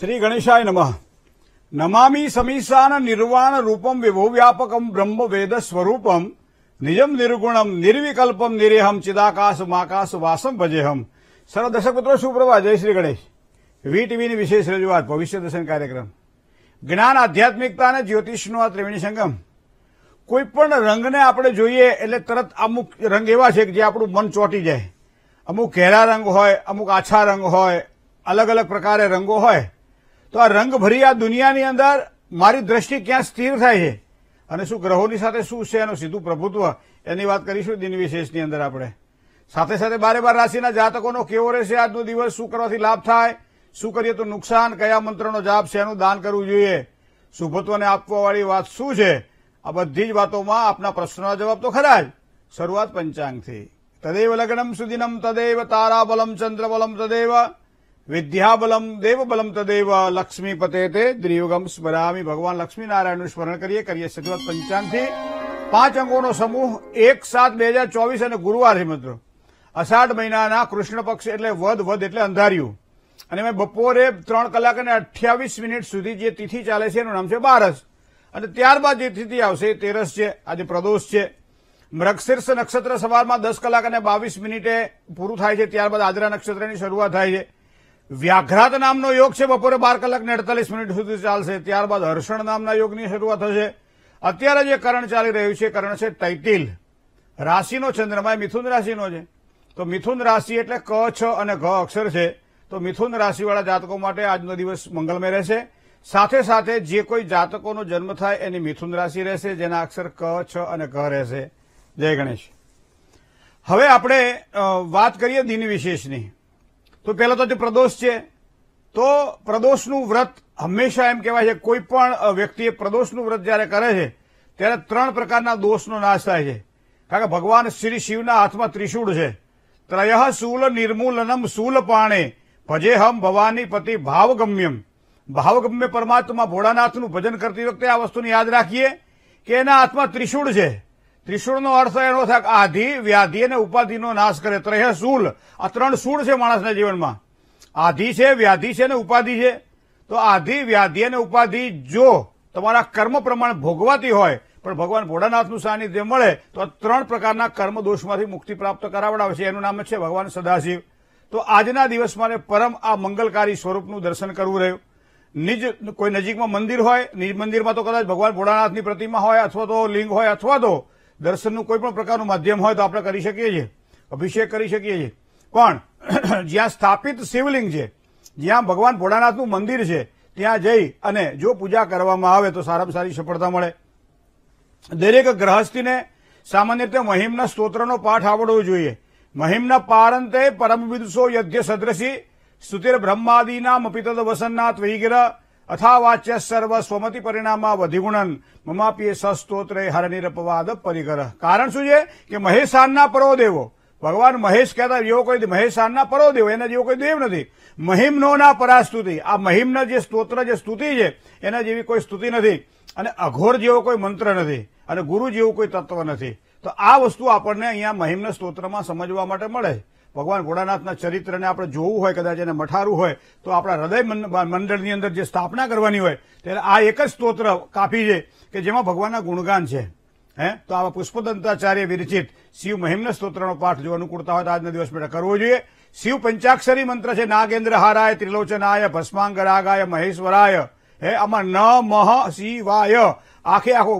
શ્રી ગણેશાય નમઃ નમામી સમીસાન નિર્વાણ રૂપમ વિભુ વ્યાપકમ બ્રહ્મ સ્વરૂપમ નિજમ નિર્ગુણમ નિર્વિકલ્પમ નિરેહમ ચિદાકાશ માકાશ વાસમ ભજેહમ સર્વ દર્શક મિત્રો સુપ્રભા જય શ્રી ગણેશ વી ટીવીની વિશેષ રજૂઆત ભવિષ્ય દર્શન કાર્યક્રમ જ્ઞાન આધ્યાત્મિકતા અને જ્યોતિષનું આ ત્રિવેણી સંગમ કોઈ રંગને આપણે જોઈએ એટલે તરત અમુક રંગ એવા છે કે જે આપણું મન ચોંટી જાય અમુક ઘેરા રંગ હોય અમુક આછા રંગ હોય અલગ અલગ પ્રકારે રંગો હોય તો આ રંગભરી આ દુનિયાની અંદર મારી દ્રષ્ટિ ક્યાં સ્થિર થાય છે અને શું ગ્રહોની સાથે શું છે એનું સીધું પ્રભુત્વ એની વાત કરીશું દિન વિશેષની અંદર આપણે સાથે સાથે બારે બાર રાશિના જાતકોનો કેવો રહેશે આજનો દિવસ શું કરવાથી લાભ થાય શું કરીએ તો નુકસાન કયા મંત્રનો જાપ છે એનું દાન કરવું જોઈએ શુભત્વને આપવાવાળી વાત શું છે આ બધી જ વાતોમાં આપના પ્રશ્નોના જવાબ તો ખરા જ શરૂઆત પંચાંગથી તદેવ લગ્નમ સુદિનમ તદેવ તારાબલમ ચંદ્રબલમ તદૈવ વિદ્યાબલમ દેવબલમ તદેવ પતે તે દ્રિયુગમ સ્મરામી ભગવાન લક્ષ્મી નારાયણનું સ્મરણ કરીએ કરીએ શરૂઆત પંચાંગથી પાંચ અંગોનો સમૂહ એક સાત બે હજાર ચોવીસ અને ગુરુવારે મિત્રો અષાઢ મહિનાના કૃષ્ણ પક્ષ એટલે વધ વધ એટલે અંધાર્યું અને મેં બપોરે ત્રણ કલાક અને અઠ્યાવીસ મિનિટ સુધી જે તિથિ ચાલે છે એનું નામ છે બારસ અને ત્યારબાદ જે તિથિ આવશે એ તેરસ છે આજે પ્રદોષ છે મૃગશીર્ષ નક્ષત્ર સવારમાં દસ કલાક અને બાવીસ મિનિટે પૂરું થાય છે ત્યારબાદ આદરા નક્ષત્રની શરૂઆત થાય છે વ્યાઘ્રાત નામનો યોગ છે બપોરે બાર કલાક ને મિનિટ સુધી ચાલશે ત્યારબાદ હર્ષણ નામના યોગની શરૂઆત થશે અત્યારે જે કરણ ચાલી રહ્યું છે કરણ છે ટૈટિલ રાશિનો ચંદ્રમા મિથુન રાશિનો છે તો મિથુન રાશિ એટલે ક છ અને ઘ અક્ષર છે તો મિથુન રાશિવાળા જાતકો માટે આજનો દિવસ મંગલમય રહેશે સાથે સાથે જે કોઈ જાતકોનો જન્મ થાય એની મિથુન રાશિ રહેશે જેના અક્ષર ક છ અને ઘ રહેશે જય ગણેશ હવે આપણે વાત કરીએ દિન વિશેષની તો પહેલા તો જે પ્રદોષ છે તો પ્રદોષનું વ્રત હંમેશા એમ કહેવાય છે કોઈ પણ વ્યક્તિએ પ્રદોષનું વ્રત જ્યારે કરે છે ત્યારે ત્રણ પ્રકારના દોષનો નાશ થાય છે કારણ કે ભગવાન શ્રી શિવના હાથમાં ત્રિશુળ છે ત્રય શૂલ નિર્મૂલનમ શૂલ પાણે ભજે હમ ભવાની પતિ ભાવગમ્યમ ભાવગમ્ય પરમાત્મા ભોળાનાથનું ભજન કરતી વખતે આ વસ્તુને યાદ રાખીએ કે એના હાથમાં ત્રિશુળ છે ત્રિશુળનો અર્થ એનો થાય કે આધિ વ્યાધિ અને ઉપાધિનો નાશ કરે ત્રય શૂળ આ ત્રણ શૂળ છે માણસના જીવનમાં આધિ છે વ્યાધિ છે અને ઉપાધિ છે તો આધિ વ્યાધિ અને ઉપાધિ જો તમારા કર્મ પ્રમાણે ભોગવાતી હોય પણ ભગવાન ભોળાનાથનું સાનિધ્ય મળે તો ત્રણ પ્રકારના કર્મ દોષમાંથી મુક્તિ પ્રાપ્ત કરાવડાવે છે એનું નામ છે ભગવાન સદાશિવ તો આજના દિવસમાં પરમ આ મંગલકારી સ્વરૂપનું દર્શન કરવું રહ્યું નિજ કોઈ નજીકમાં મંદિર હોય નિજ મંદિરમાં તો કદાચ ભગવાન ભોળાનાથની પ્રતિમા હોય અથવા તો લિંગ હોય અથવા તો દર્શનનું કોઈ પણ પ્રકારનું માધ્યમ હોય તો આપણે કરી શકીએ છીએ અભિષેક કરી શકીએ છીએ પણ જ્યાં સ્થાપિત શિવલિંગ છે જ્યાં ભગવાન ભોળાનાથનું મંદિર છે ત્યાં જઈ અને જો પૂજા કરવામાં આવે તો સારામાં સારી સફળતા મળે દરેક ગ્રહસ્થીને સામાન્ય રીતે મહિમના સ્તોત્રનો પાઠ આવડવો જોઈએ મહિમના પારંતે પરમ વિદુષો યજ્ઞ સદ્રશી સ્તુતિર બ્રહ્માદિનામ મપિતદ વસન્ના ત્વૈગરા અથાવાચ્ય સર્વ સ્વમતિ પરિણામમાં વધિગુણન મમાપીએ સસ્તોત્રે હરનિરપવાદ પરિગ્રહ કારણ શું છે કે મહેશાનના પરો દેવો ભગવાન મહેશ કહેતા જેવો કોઈ મહેશાનના પરો દેવો એના જેવો કોઈ દેવ નથી મહિમનોના પરાસ્તુતિ આ મહિમના જે સ્તોત્ર જે સ્તુતિ છે એના જેવી કોઈ સ્તુતિ નથી અને અઘોર જેવો કોઈ મંત્ર નથી અને ગુરુ જેવું કોઈ તત્વ નથી તો આ વસ્તુ આપણને અહીંયા મહિમના સ્તોત્રમાં સમજવા માટે મળે છે ભગવાન ભોળાનાથના ચરિત્રને આપણે જોવું હોય કદાચ એને મઠારું હોય તો આપણા હૃદય મંડળની અંદર જે સ્થાપના કરવાની હોય ત્યારે આ એક જ સ્તોત્ર કાપી છે કે જેમાં ભગવાનના ગુણગાન છે હે તો આવા પુષ્પદંતાચાર્ય વિરચિત શિવ મહિમના સ્તોત્રનો પાઠ જો અનુકૂળતા હોય તો આજના દિવસ માટે કરવો જોઈએ શિવ પંચાક્ષરી મંત્ર છે નાગેન્દ્ર હારાય ત્રિલોચનાય ભસ્માંગરાગાય મહેશ્વરાય હે આમાં ન મહ શિવાય આખે આખો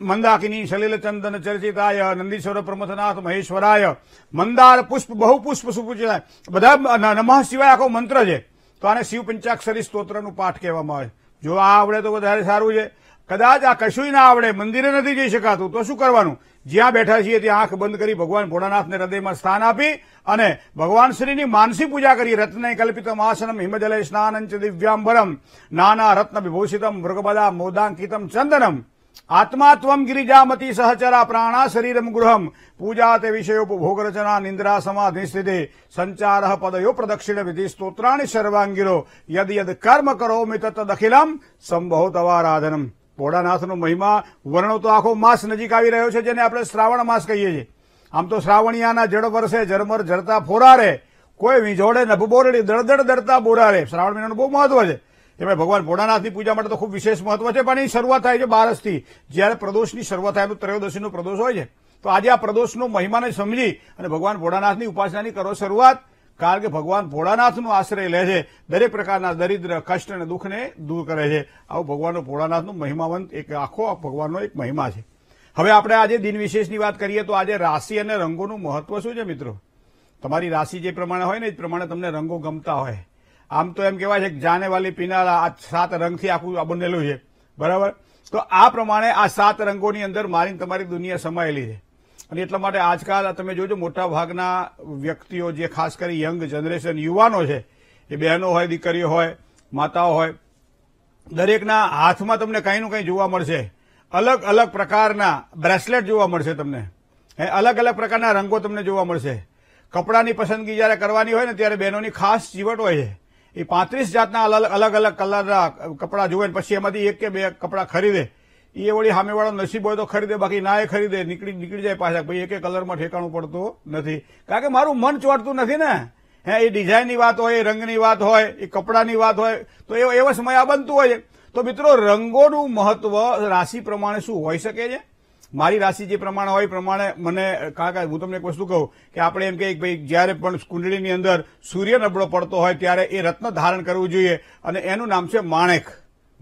મંદાકિની સલિલચંદન ચર્ચિતાય નંદીશ્વર પ્રમથનાથ મહેશ્વરાય મંદાર પુષ્પ બહુ પુષ્પ સુપૂજિતાય બધા નમઃ શિવાય આખો મંત્ર છે તો આને શિવ પંચાક્ષરી સ્તોત્રનું પાઠ કહેવામાં આવે જો આ આવડે તો વધારે સારું છે કદાચ આ કશું ના આવડે મંદિરે નથી જઈ શકાતું તો શું કરવાનું જ્યાં બેઠા છીએ ત્યાં આંખ બંધ કરી ભગવાન ભોળાનાથને હૃદયમાં સ્થાન આપી અને ભગવાન શ્રીની માનસી પૂજા કરી રત્ને કલ્પિતમ આસનમ હિમજલે સ્નાનંચ દિવ્યાંબરમ નાના રત્ન વિભૂષિતમ મૃગબલા મોદાંકિતમ ચંદનમ આત્માત્વમ ગિરિજામતી સહચરા પ્રાણા શરીરમ ગૃહમ પૂજા તે વિષયોપભોગરચના નિંદ્રા સમાધિ સ્થિતિ સંચાર પદયો પ્રદક્ષિણ વિધિ સ્તોત્રાણી સર્વાંગીરો યદ યદ કર્મ કરો મિત તદખિલમ સંભવ તવારાધનમ ભોળાનાથનો મહિમા વર્ણો તો આખો માસ નજીક આવી રહ્યો છે જેને આપણે શ્રાવણ માસ કહીએ છીએ આમ તો શ્રાવણિયાના જળ વર્ષે ઝરમર જરતા ફોરારે કોઈ વિજોડે નભબોરડી દળદળ દળતા બોરા રે શ્રાવણ મહિનાનું બહુ મહત્વ છે એમણે ભગવાન ભોળાનાથની પૂજા માટે તો ખૂબ વિશેષ મહત્વ છે પણ એની શરૂઆત થાય છે બારસથી જ્યારે પ્રદોષની શરૂઆત થાય તો ત્રયોદશીનો પ્રદોષ હોય છે તો આજે આ પ્રદોષનો મહિમાને સમજી અને ભગવાન ભોળાનાથની ઉપાસનાની કરો શરૂઆત કારણ કે ભગવાન ભોળાનાથનો આશ્રય લે છે દરેક પ્રકારના દરિદ્ર કષ્ટ અને દુઃખને દૂર કરે છે આવું ભગવાનનો ભોળાનાથનો મહિમાવંત એક આખો ભગવાનનો એક મહિમા છે હવે આપણે આજે દિન વિશેષની વાત કરીએ તો આજે રાશિ અને રંગોનું મહત્વ શું છે મિત્રો તમારી રાશિ જે પ્રમાણે હોય ને એ પ્રમાણે તમને રંગો ગમતા હોય આમ તો એમ કહેવાય છે કે જાને વાલી પીનારા આ સાત રંગથી આખું આ બનેલું છે બરાબર તો આ પ્રમાણે આ સાત રંગોની અંદર મારીને તમારી દુનિયા સમાયેલી છે અને એટલા માટે આજકાલ તમે જોજો મોટા ભાગના વ્યક્તિઓ જે ખાસ કરી યંગ જનરેશન યુવાનો છે એ બહેનો હોય દીકરીઓ હોય માતાઓ હોય દરેકના હાથમાં તમને કંઈનું કંઈ જોવા મળશે અલગ અલગ પ્રકારના બ્રેસલેટ જોવા મળશે તમને અલગ અલગ પ્રકારના રંગો તમને જોવા મળશે કપડાની પસંદગી જ્યારે કરવાની હોય ને ત્યારે બહેનોની ખાસ ચીવટ હોય છે એ પાંત્રીસ જાતના અલગ અલગ અલગ કલરના કપડાં જુએ પછી એમાંથી એક કે બે કપડાં ખરીદે એ વળી સામેવાળો નસીબ હોય તો ખરીદે બાકી ના એ ખરીદે નીકળી નીકળી જાય પાછા ભાઈ એક કલરમાં ઠેકાણું પડતું નથી કારણ કે મારું મન ચોટતું નથી ને હે એ ડિઝાઇનની વાત હોય એ રંગની વાત હોય એ કપડાની વાત હોય તો એવો એવો સમય આ બનતું હોય છે તો મિત્રો રંગોનું મહત્વ રાશિ પ્રમાણે શું હોઈ શકે છે મારી રાશિ જે પ્રમાણે હોય પ્રમાણે મને કાકા હું તમને એક વસ્તુ કહું કે આપણે એમ કે ભાઈ જ્યારે પણ કુંડળીની અંદર સૂર્ય નબળો પડતો હોય ત્યારે એ રત્ન ધારણ કરવું જોઈએ અને એનું નામ છે માણેક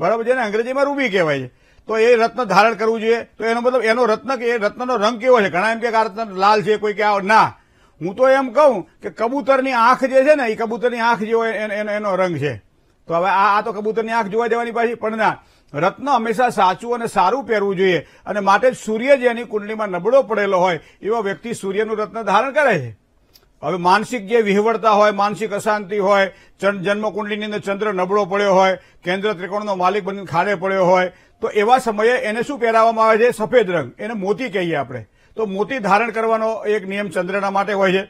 બરાબર જેને અંગ્રેજીમાં રૂબી કહેવાય છે તો એ રત્ન ધારણ કરવું જોઈએ તો એનો મતલબ એનો રત્ન કે એ રત્નનો રંગ કેવો છે ઘણા એમ કે આ રત્ન લાલ છે કોઈ કે આ ના હું તો એમ કહું કે કબૂતરની આંખ જે છે ને એ કબૂતરની આંખ જેવો એનો રંગ છે તો હવે આ તો કબૂતરની આંખ જોવા જવાની પાછી પણ ના રત્ન હંમેશા સાચું અને સારું પહેરવું જોઈએ અને માટે સૂર્ય જે એની કુંડલીમાં નબળો પડેલો હોય એવો વ્યક્તિ સૂર્યનું રત્ન ધારણ કરે છે હવે માનસિક જે વિહવળતા હોય માનસિક અશાંતિ હોય જન્મ કુંડલીની અંદર ચંદ્ર નબળો પડ્યો હોય કેન્દ્ર ત્રિકોણનો માલિક બની ખાડે પડ્યો હોય તો એવા સમયે એને શું પહેરાવવામાં આવે છે સફેદ રંગ એને મોતી કહીએ આપણે તો મોતી ધારણ કરવાનો એક નિયમ ચંદ્રના માટે હોય છે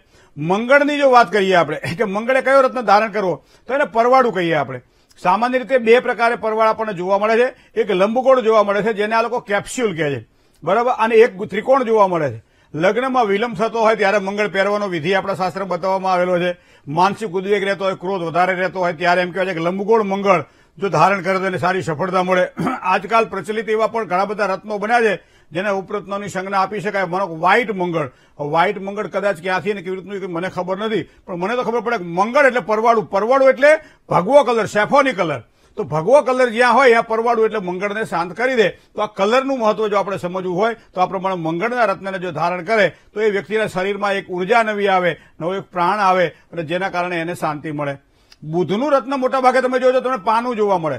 મંગળની જો વાત કરીએ આપણે કે મંગળે કયો રત્ન ધારણ કરવો તો એને પરવાડું કહીએ આપણે સામાન્ય રીતે બે પ્રકારે પરવાળા પણ જોવા મળે છે એક લંબગોળ જોવા મળે છે જેને આ લોકો કેપ્સ્યુલ કહે છે બરાબર અને એક ત્રિકોણ જોવા મળે છે લગ્નમાં વિલંબ થતો હોય ત્યારે મંગળ પહેરવાનો વિધિ આપણા શાસ્ત્ર બતાવવામાં આવેલો છે માનસિક ઉદ્વેગ રહેતો હોય ક્રોધ વધારે રહેતો હોય ત્યારે એમ કહેવાય છે કે લંબગોળ મંગળ જો ધારણ કરે તો એને સારી સફળતા મળે આજકાલ પ્રચલિત એવા પણ ઘણા બધા રત્નો બન્યા છે જેને ઉપરત્નોની સંજ્ઞા આપી શકાય મને વ્હાઇટ મંગળ વ્હાઇટ મંગળ કદાચ ક્યાંથી ને કેવી રીતનું મને ખબર નથી પણ મને તો ખબર પડે મંગળ એટલે પરવાળું પરવાળું એટલે ભગવો કલર સેફોની કલર તો ભગવો કલર જ્યાં હોય ત્યાં પરવાળું એટલે મંગળને શાંત કરી દે તો આ કલરનું મહત્વ જો આપણે સમજવું હોય તો આ પ્રમાણે મંગળના રત્નને જો ધારણ કરે તો એ વ્યક્તિના શરીરમાં એક ઉર્જા નવી આવે નવો એક પ્રાણ આવે અને જેના કારણે એને શાંતિ મળે બુધનું રત્ન મોટા ભાગે તમે જોજો તમને પાનું જોવા મળે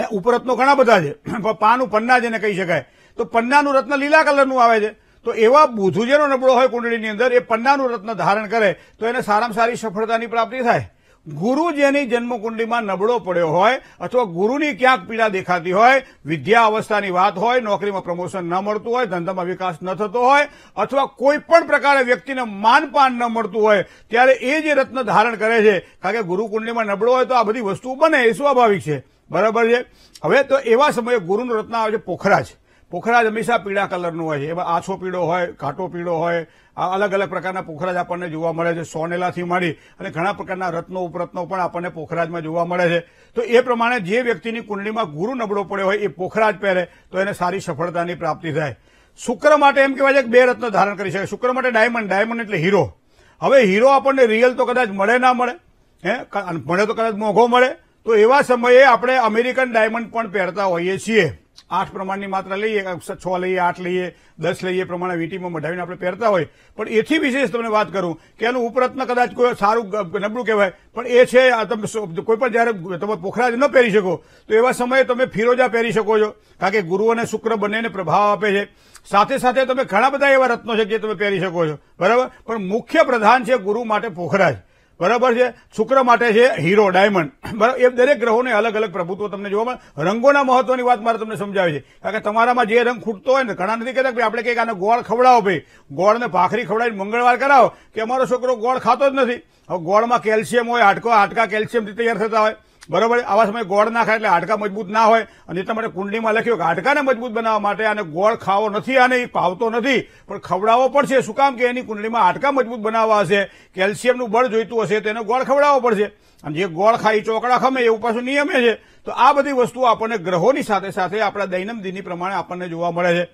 એ ઉપરત્નો ઘણા બધા છે પણ પાનું પન્ના જેને કહી શકાય તો પન્નાનું રત્ન લીલા કલરનું આવે છે તો એવા બુધુ જેનો નબળો હોય કુંડળીની અંદર એ પન્નાનું રત્ન ધારણ કરે તો એને સારામાં સારી સફળતાની પ્રાપ્તિ થાય ગુરુ જેની જન્મકુંડલીમાં નબળો પડ્યો હોય અથવા ગુરુની ક્યાંક પીડા દેખાતી હોય વિદ્યા અવસ્થાની વાત હોય નોકરીમાં પ્રમોશન ન મળતું હોય ધંધામાં વિકાસ ન થતો હોય અથવા કોઈ પણ પ્રકારે વ્યક્તિને માનપાન ન મળતું હોય ત્યારે એ જે રત્ન ધારણ કરે છે કારણ કે ગુરુ નબળો હોય તો આ બધી વસ્તુ બને એ સ્વાભાવિક છે બરાબર છે હવે તો એવા સમયે ગુરુનું રત્ન આવે છે પોખરાજ પોખરાજ હંમેશા પીળા કલરનું હોય એમાં આછો પીળો હોય ઘાટો પીળો હોય આ અલગ અલગ પ્રકારના પોખરાજ આપણને જોવા મળે છે સોનેલાથી માંડી અને ઘણા પ્રકારના રત્નો ઉપરત્નો પણ આપણને પોખરાજમાં જોવા મળે છે તો એ પ્રમાણે જે વ્યક્તિની કુંડલીમાં ગુરુ નબળો પડ્યો હોય એ પોખરાજ પહેરે તો એને સારી સફળતાની પ્રાપ્તિ થાય શુક્ર માટે એમ કહેવાય છે કે બે રત્ન ધારણ કરી શકે શુક્ર માટે ડાયમંડ ડાયમંડ એટલે હીરો હવે હીરો આપણને રિયલ તો કદાચ મળે ના મળે હે મળે તો કદાચ મોંઘો મળે તો એવા સમયે આપણે અમેરિકન ડાયમંડ પણ પહેરતા હોઈએ છીએ આઠ પ્રમાણની માત્રા લઈએ છ લઈએ આઠ લઈએ દસ લઈએ પ્રમાણે વીટીમાં મઢાવીને આપણે પહેરતા હોય પણ એથી વિશેષ તમને વાત કરું કે એનું ઉપરત્ન કદાચ કોઈ સારું નબળું કહેવાય પણ એ છે તમે કોઈ પણ જયારે તમે પોખરાજ ન પહેરી શકો તો એવા સમયે તમે ફિરોજા પહેરી શકો છો કારણ કે ગુરુ અને શુક્ર બંનેને પ્રભાવ આપે છે સાથે સાથે તમે ઘણા બધા એવા રત્નો છે જે તમે પહેરી શકો છો બરાબર પણ મુખ્ય પ્રધાન છે ગુરુ માટે પોખરાજ બરાબર છે શુક્ર માટે છે હીરો ડાયમંડ બરાબર એ દરેક ગ્રહોને અલગ અલગ પ્રભુત્વ તમને જોવા મળે રંગોના મહત્વની વાત મારે તમને સમજાવી છે કારણ કે તમારામાં જે રંગ ખૂટતો હોય ને ઘણા નથી કહેતા કે આપણે કંઈક આને ગોળ ખવડાવો ભાઈ ગોળને ભાખરી ખવડાવીને મંગળવાર કરાવો કે અમારો છોકરો ગોળ ખાતો જ નથી હવે ગોળમાં કેલ્શિયમ હોય હાડકો હાડકા કેલ્શિયમથી તૈયાર થતા હોય બરોબર આવા સમયે ગોળ ના ખાય એટલે હાડકા મજબૂત ના હોય અને તમારે માટે કુંડલીમાં લખ્યું કે હાડકાને મજબૂત બનાવવા માટે આને ગોળ ખાવો નથી આને એ ભાવતો નથી પણ ખવડાવવો પડશે શું કામ કે એની કુંડલીમાં હાડકા મજબૂત બનાવવા હશે કેલ્શિયમનું બળ જોઈતું હશે તેને ગોળ ખવડાવવો પડશે અને જે ગોળ ખાઈ ચોકડા ખમે એવું પાછું નિયમે છે તો આ બધી વસ્તુ આપણને ગ્રહોની સાથે સાથે આપણા દૈનંદિની પ્રમાણે આપણને જોવા મળે છે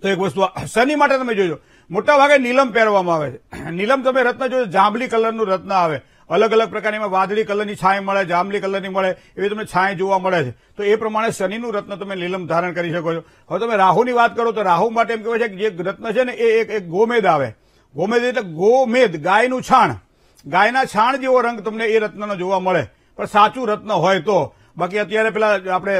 તો એક વસ્તુ શનિ માટે તમે જોજો મોટા ભાગે નીલમ પહેરવામાં આવે છે નીલમ તમે રત્ન જોજો જાંબલી કલરનું રત્ન આવે અલગ અલગ પ્રકારની એમાં વાદળી કલરની છાંય મળે જાંબલી કલરની મળે એવી તમને છાંય જોવા મળે છે તો એ પ્રમાણે શનિનું રત્ન તમે લીલમ ધારણ કરી શકો છો હવે તમે રાહુની વાત કરો તો રાહુ માટે એમ કહેવાય છે કે જે રત્ન છે ને એ એક ગોમેદ આવે ગોમેદ એટલે ગોમેદ ગાયનું છાણ ગાયના છાણ જેવો રંગ તમને એ રત્નનો જોવા મળે પણ સાચું રત્ન હોય તો બાકી અત્યારે પેલા આપણે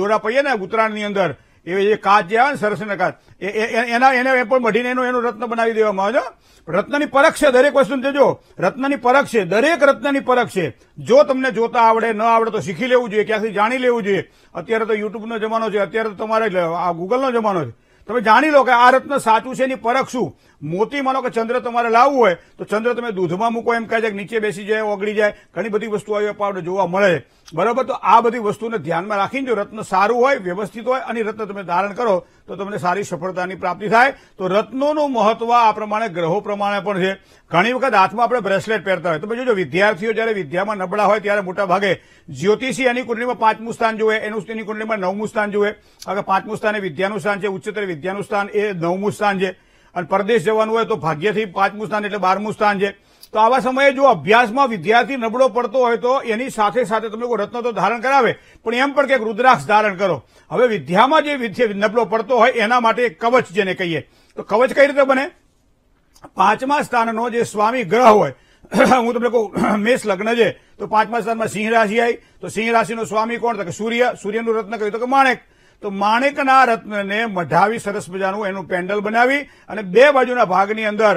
દોરા પડીએ ને ઉત્તરાયણની અંદર એવી જે કાચ જે આવે ને સરસના કાચ એના એને એ પણ મઢીને એનું એનું રત્ન બનાવી દેવામાં આવે છે રત્નની પરખ છે દરેક વસ્તુ જોજો રત્નની પરખ છે દરેક રત્નની પરખ છે જો તમને જોતા આવડે ન આવડે તો શીખી લેવું જોઈએ ક્યાંથી જાણી લેવું જોઈએ અત્યારે તો યુટ્યુબનો જમાનો છે અત્યારે તો તમારે આ ગૂગલનો જમાનો છે તમે જાણી લો કે આ રત્ન સાચું છે એની પરખ શું મોતી માનો કે ચંદ્ર તમારે લાવવું હોય તો ચંદ્ર તમે દૂધમાં મૂકો એમ કહે છે કે નીચે બેસી જાય ઓગળી જાય ઘણી બધી વસ્તુ આવી આપણને જોવા મળે બરાબર તો આ બધી વસ્તુને ધ્યાનમાં રાખીને જો રત્ન સારું હોય વ્યવસ્થિત હોય અને રત્ન તમે ધારણ કરો તો તમને સારી સફળતાની પ્રાપ્તિ થાય તો રત્નોનું મહત્વ આ પ્રમાણે ગ્રહો પ્રમાણે પણ છે ઘણી વખત હાથમાં આપણે બ્રેસલેટ પહેરતા હોય તમે જોજો વિદ્યાર્થીઓ જ્યારે વિદ્યામાં નબળા હોય ત્યારે મોટા ભાગે જ્યોતિષી એની કુંડલીમાં પાંચમું સ્થાન જુએ એનું એની કુંડલીમાં નવમું સ્થાન જુએ કારણ કે પાંચમું સ્થાન એ વિદ્યાનું સ્થાન છે ઉચ્ચતર વિદ્યાનું સ્થાન એ નવમું સ્થાન છે અને પરદેશ જવાનું હોય તો ભાગ્યથી પાંચમું સ્થાન એટલે બારમું સ્થાન છે તો આવા સમયે જો અભ્યાસમાં વિદ્યાર્થી નબળો પડતો હોય તો એની સાથે સાથે તમે કોઈ રત્ન તો ધારણ કરાવે પણ એમ પણ કે રુદ્રાક્ષ ધારણ કરો હવે વિદ્યામાં જે વિદ્યા નબળો પડતો હોય એના માટે કવચ જેને કહીએ તો કવચ કઈ રીતે બને પાંચમા સ્થાનનો જે સ્વામી ગ્રહ હોય હું તમને કહું મેષ લગ્ન છે તો પાંચમા સ્થાનમાં સિંહ રાશિ આવી તો સિંહ રાશિનો સ્વામી કોણ તો કે સૂર્ય સૂર્યનું રત્ન કહ્યું તો કે માણેક તો માણેકના રત્નને મઢાવી સરસ મજાનું એનું પેન્ડલ બનાવી અને બે બાજુના ભાગની અંદર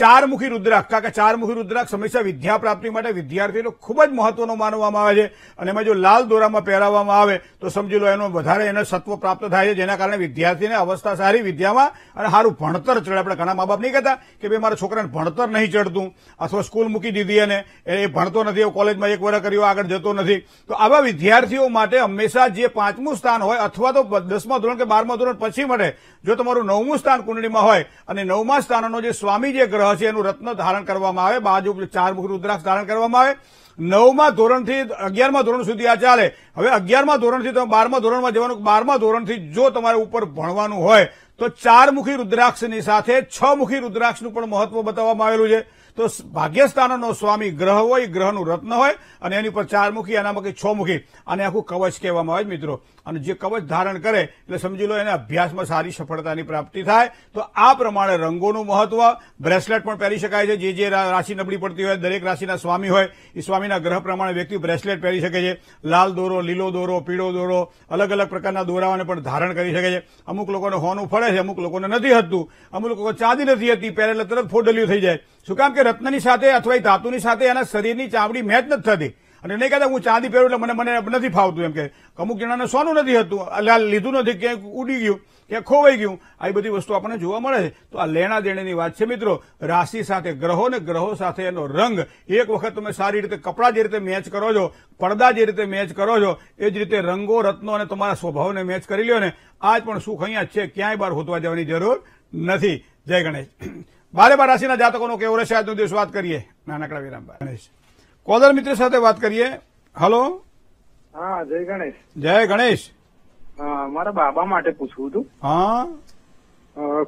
ચારમુખી રુદ્રાક્ષ કારણ કે ચારમુખી રુદ્રાક્ષ હંમેશા વિદ્યા પ્રાપ્તિ માટે વિદ્યાર્થીનો ખૂબ જ મહત્વનો માનવામાં આવે છે અને એમાં જો લાલ દોરામાં પહેરાવવામાં આવે તો સમજી લો એનો વધારે એનો સત્વ પ્રાપ્ત થાય છે જેના કારણે વિદ્યાર્થીને અવસ્થા સારી વિદ્યામાં અને સારું ભણતર ચડે આપણે ઘણા મા બાપ નહીં કહેતા કે ભાઈ મારા છોકરાને ભણતર નહીં ચડતું અથવા સ્કૂલ મૂકી દીધી અને એ ભણતો નથી કોલેજમાં એક વર્ષ કર્યો આગળ જતો નથી તો આવા વિદ્યાર્થીઓ માટે હંમેશા જે પાંચમું સ્થાન હોય અથવા તો દસમા ધોરણ કે બારમા ધોરણ પછી મળે જો તમારું નવમું સ્થાન કુંડળીમાં હોય અને નવમા સ્થાનનો જે સ્વામી જે ગ્રહ છે એનું રત્ન ધારણ કરવામાં આવે બાજુ ચાર મુખ રુદ્રાક્ષ ધારણ કરવામાં આવે નવમા ધોરણથી અગિયારમા ધોરણ સુધી આ ચાલે હવે અગિયારમા ધોરણથી તમે બારમા ધોરણમાં જવાનું બારમા ધોરણથી જો તમારે ઉપર ભણવાનું હોય તો ચારમુખી રુદ્રાક્ષની સાથે છ મુખી રુદ્રાક્ષનું પણ મહત્વ બતાવવામાં આવેલું છે તો ભાગ્યસ્થાનનો સ્વામી ગ્રહ હોય ગ્રહનું રત્ન હોય અને એની ઉપર ચારમુખી એનામાં છ મુખી અને આખું કવચ કહેવામાં આવે મિત્રો અને જે કવચ ધારણ કરે એટલે સમજી લો એને અભ્યાસમાં સારી સફળતાની પ્રાપ્તિ થાય તો આ પ્રમાણે રંગોનું મહત્વ બ્રેસલેટ પણ પહેરી શકાય છે જે જે રાશિ નબળી પડતી હોય દરેક રાશિના સ્વામી હોય એ સ્વામીના ગ્રહ પ્રમાણે વ્યક્તિ બ્રેસલેટ પહેરી શકે છે લાલ દોરો લીલો દોરો પીળો દોરો અલગ અલગ પ્રકારના દોરાઓને પણ ધારણ કરી શકે છે અમુક લોકોને હોનું ફળે છે અમુક લોકોને નથી હતું અમુક લોકો ચાંદી નથી હતી પહેરેલા તરત ફોડલ્યું થઈ જાય શું કામ કે રત્નની સાથે અથવા ધાતુની સાથે એના શરીરની ચામડી મેચ નથી થતી અને નહીં કહેતા હું ચાંદી પહેરું એટલે મને મને નથી ફાવતું એમ કે અમુક જણાને સોનું નથી હતું એટલે લીધું નથી ક્યાંક ઉડી ગયું કે ખોવાઈ ગયું આ બધી વસ્તુ આપણને જોવા મળે છે તો આ લેણા દેણીની વાત છે મિત્રો રાશિ સાથે ગ્રહો ને ગ્રહો સાથે એનો રંગ એક વખત તમે સારી રીતે કપડાં જે રીતે મેચ કરો છો પડદા જે રીતે મેચ કરો છો એ જ રીતે રંગો રત્નો અને તમારા સ્વભાવને મેચ કરી લ્યો ને આજ પણ સુખ અહીંયા છે ક્યાંય બહાર હોતવા જવાની જરૂર નથી જય ગણેશ બારે બાર રાશિના જાતકોનો કેવો રહેશે આજનો દિવસ વાત કરીએ નાનકડા વિરામ ગણેશ કોલર મિત્ર સાથે વાત કરીએ હલો હા જય ગણેશ જય ગણેશ મારા બાબા માટે પૂછવું હતું હા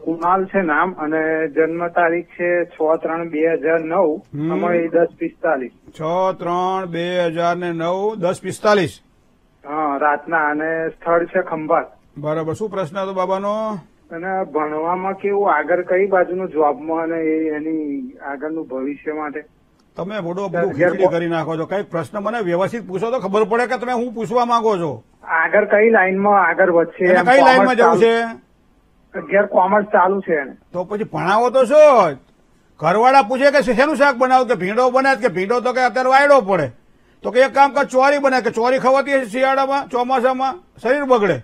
કુણાલ છે નામ અને જન્મ તારીખ છે છ ત્રણ બે હજાર નવ અમારે દસ પિસ્તાલીસ છ ત્રણ બે હજાર ને નવ દસ પિસ્તાલીસ હા રાતના અને સ્થળ છે ખંભાત બરાબર શું પ્રશ્ન હતો બાબાનો અને ભણવામાં કેવું આગળ કઈ બાજુનું જોબમાં અને એની આગળનું ભવિષ્ય માટે તમે બોડો બધું કરી નાખો છો કઈ પ્રશ્ન મને વ્યવસ્થિત પૂછો તો ખબર પડે કે તમે હું પૂછવા માંગો છો આગળ કઈ લાઈનમાં આગળ વધશે કઈ લાઈનમાં જવું છે અગિયાર કોમર્સ ચાલુ છે તો પછી ભણાવો તો શું ઘરવાળા પૂછે કે શેનું શાક બનાવો કે ભીંડો બને કે ભીંડો તો કે અત્યારે વાયડો પડે તો કે એક કામ કર ચોરી બને કે ચોરી ખવાતી શિયાળામાં ચોમાસામાં શરીર બગડે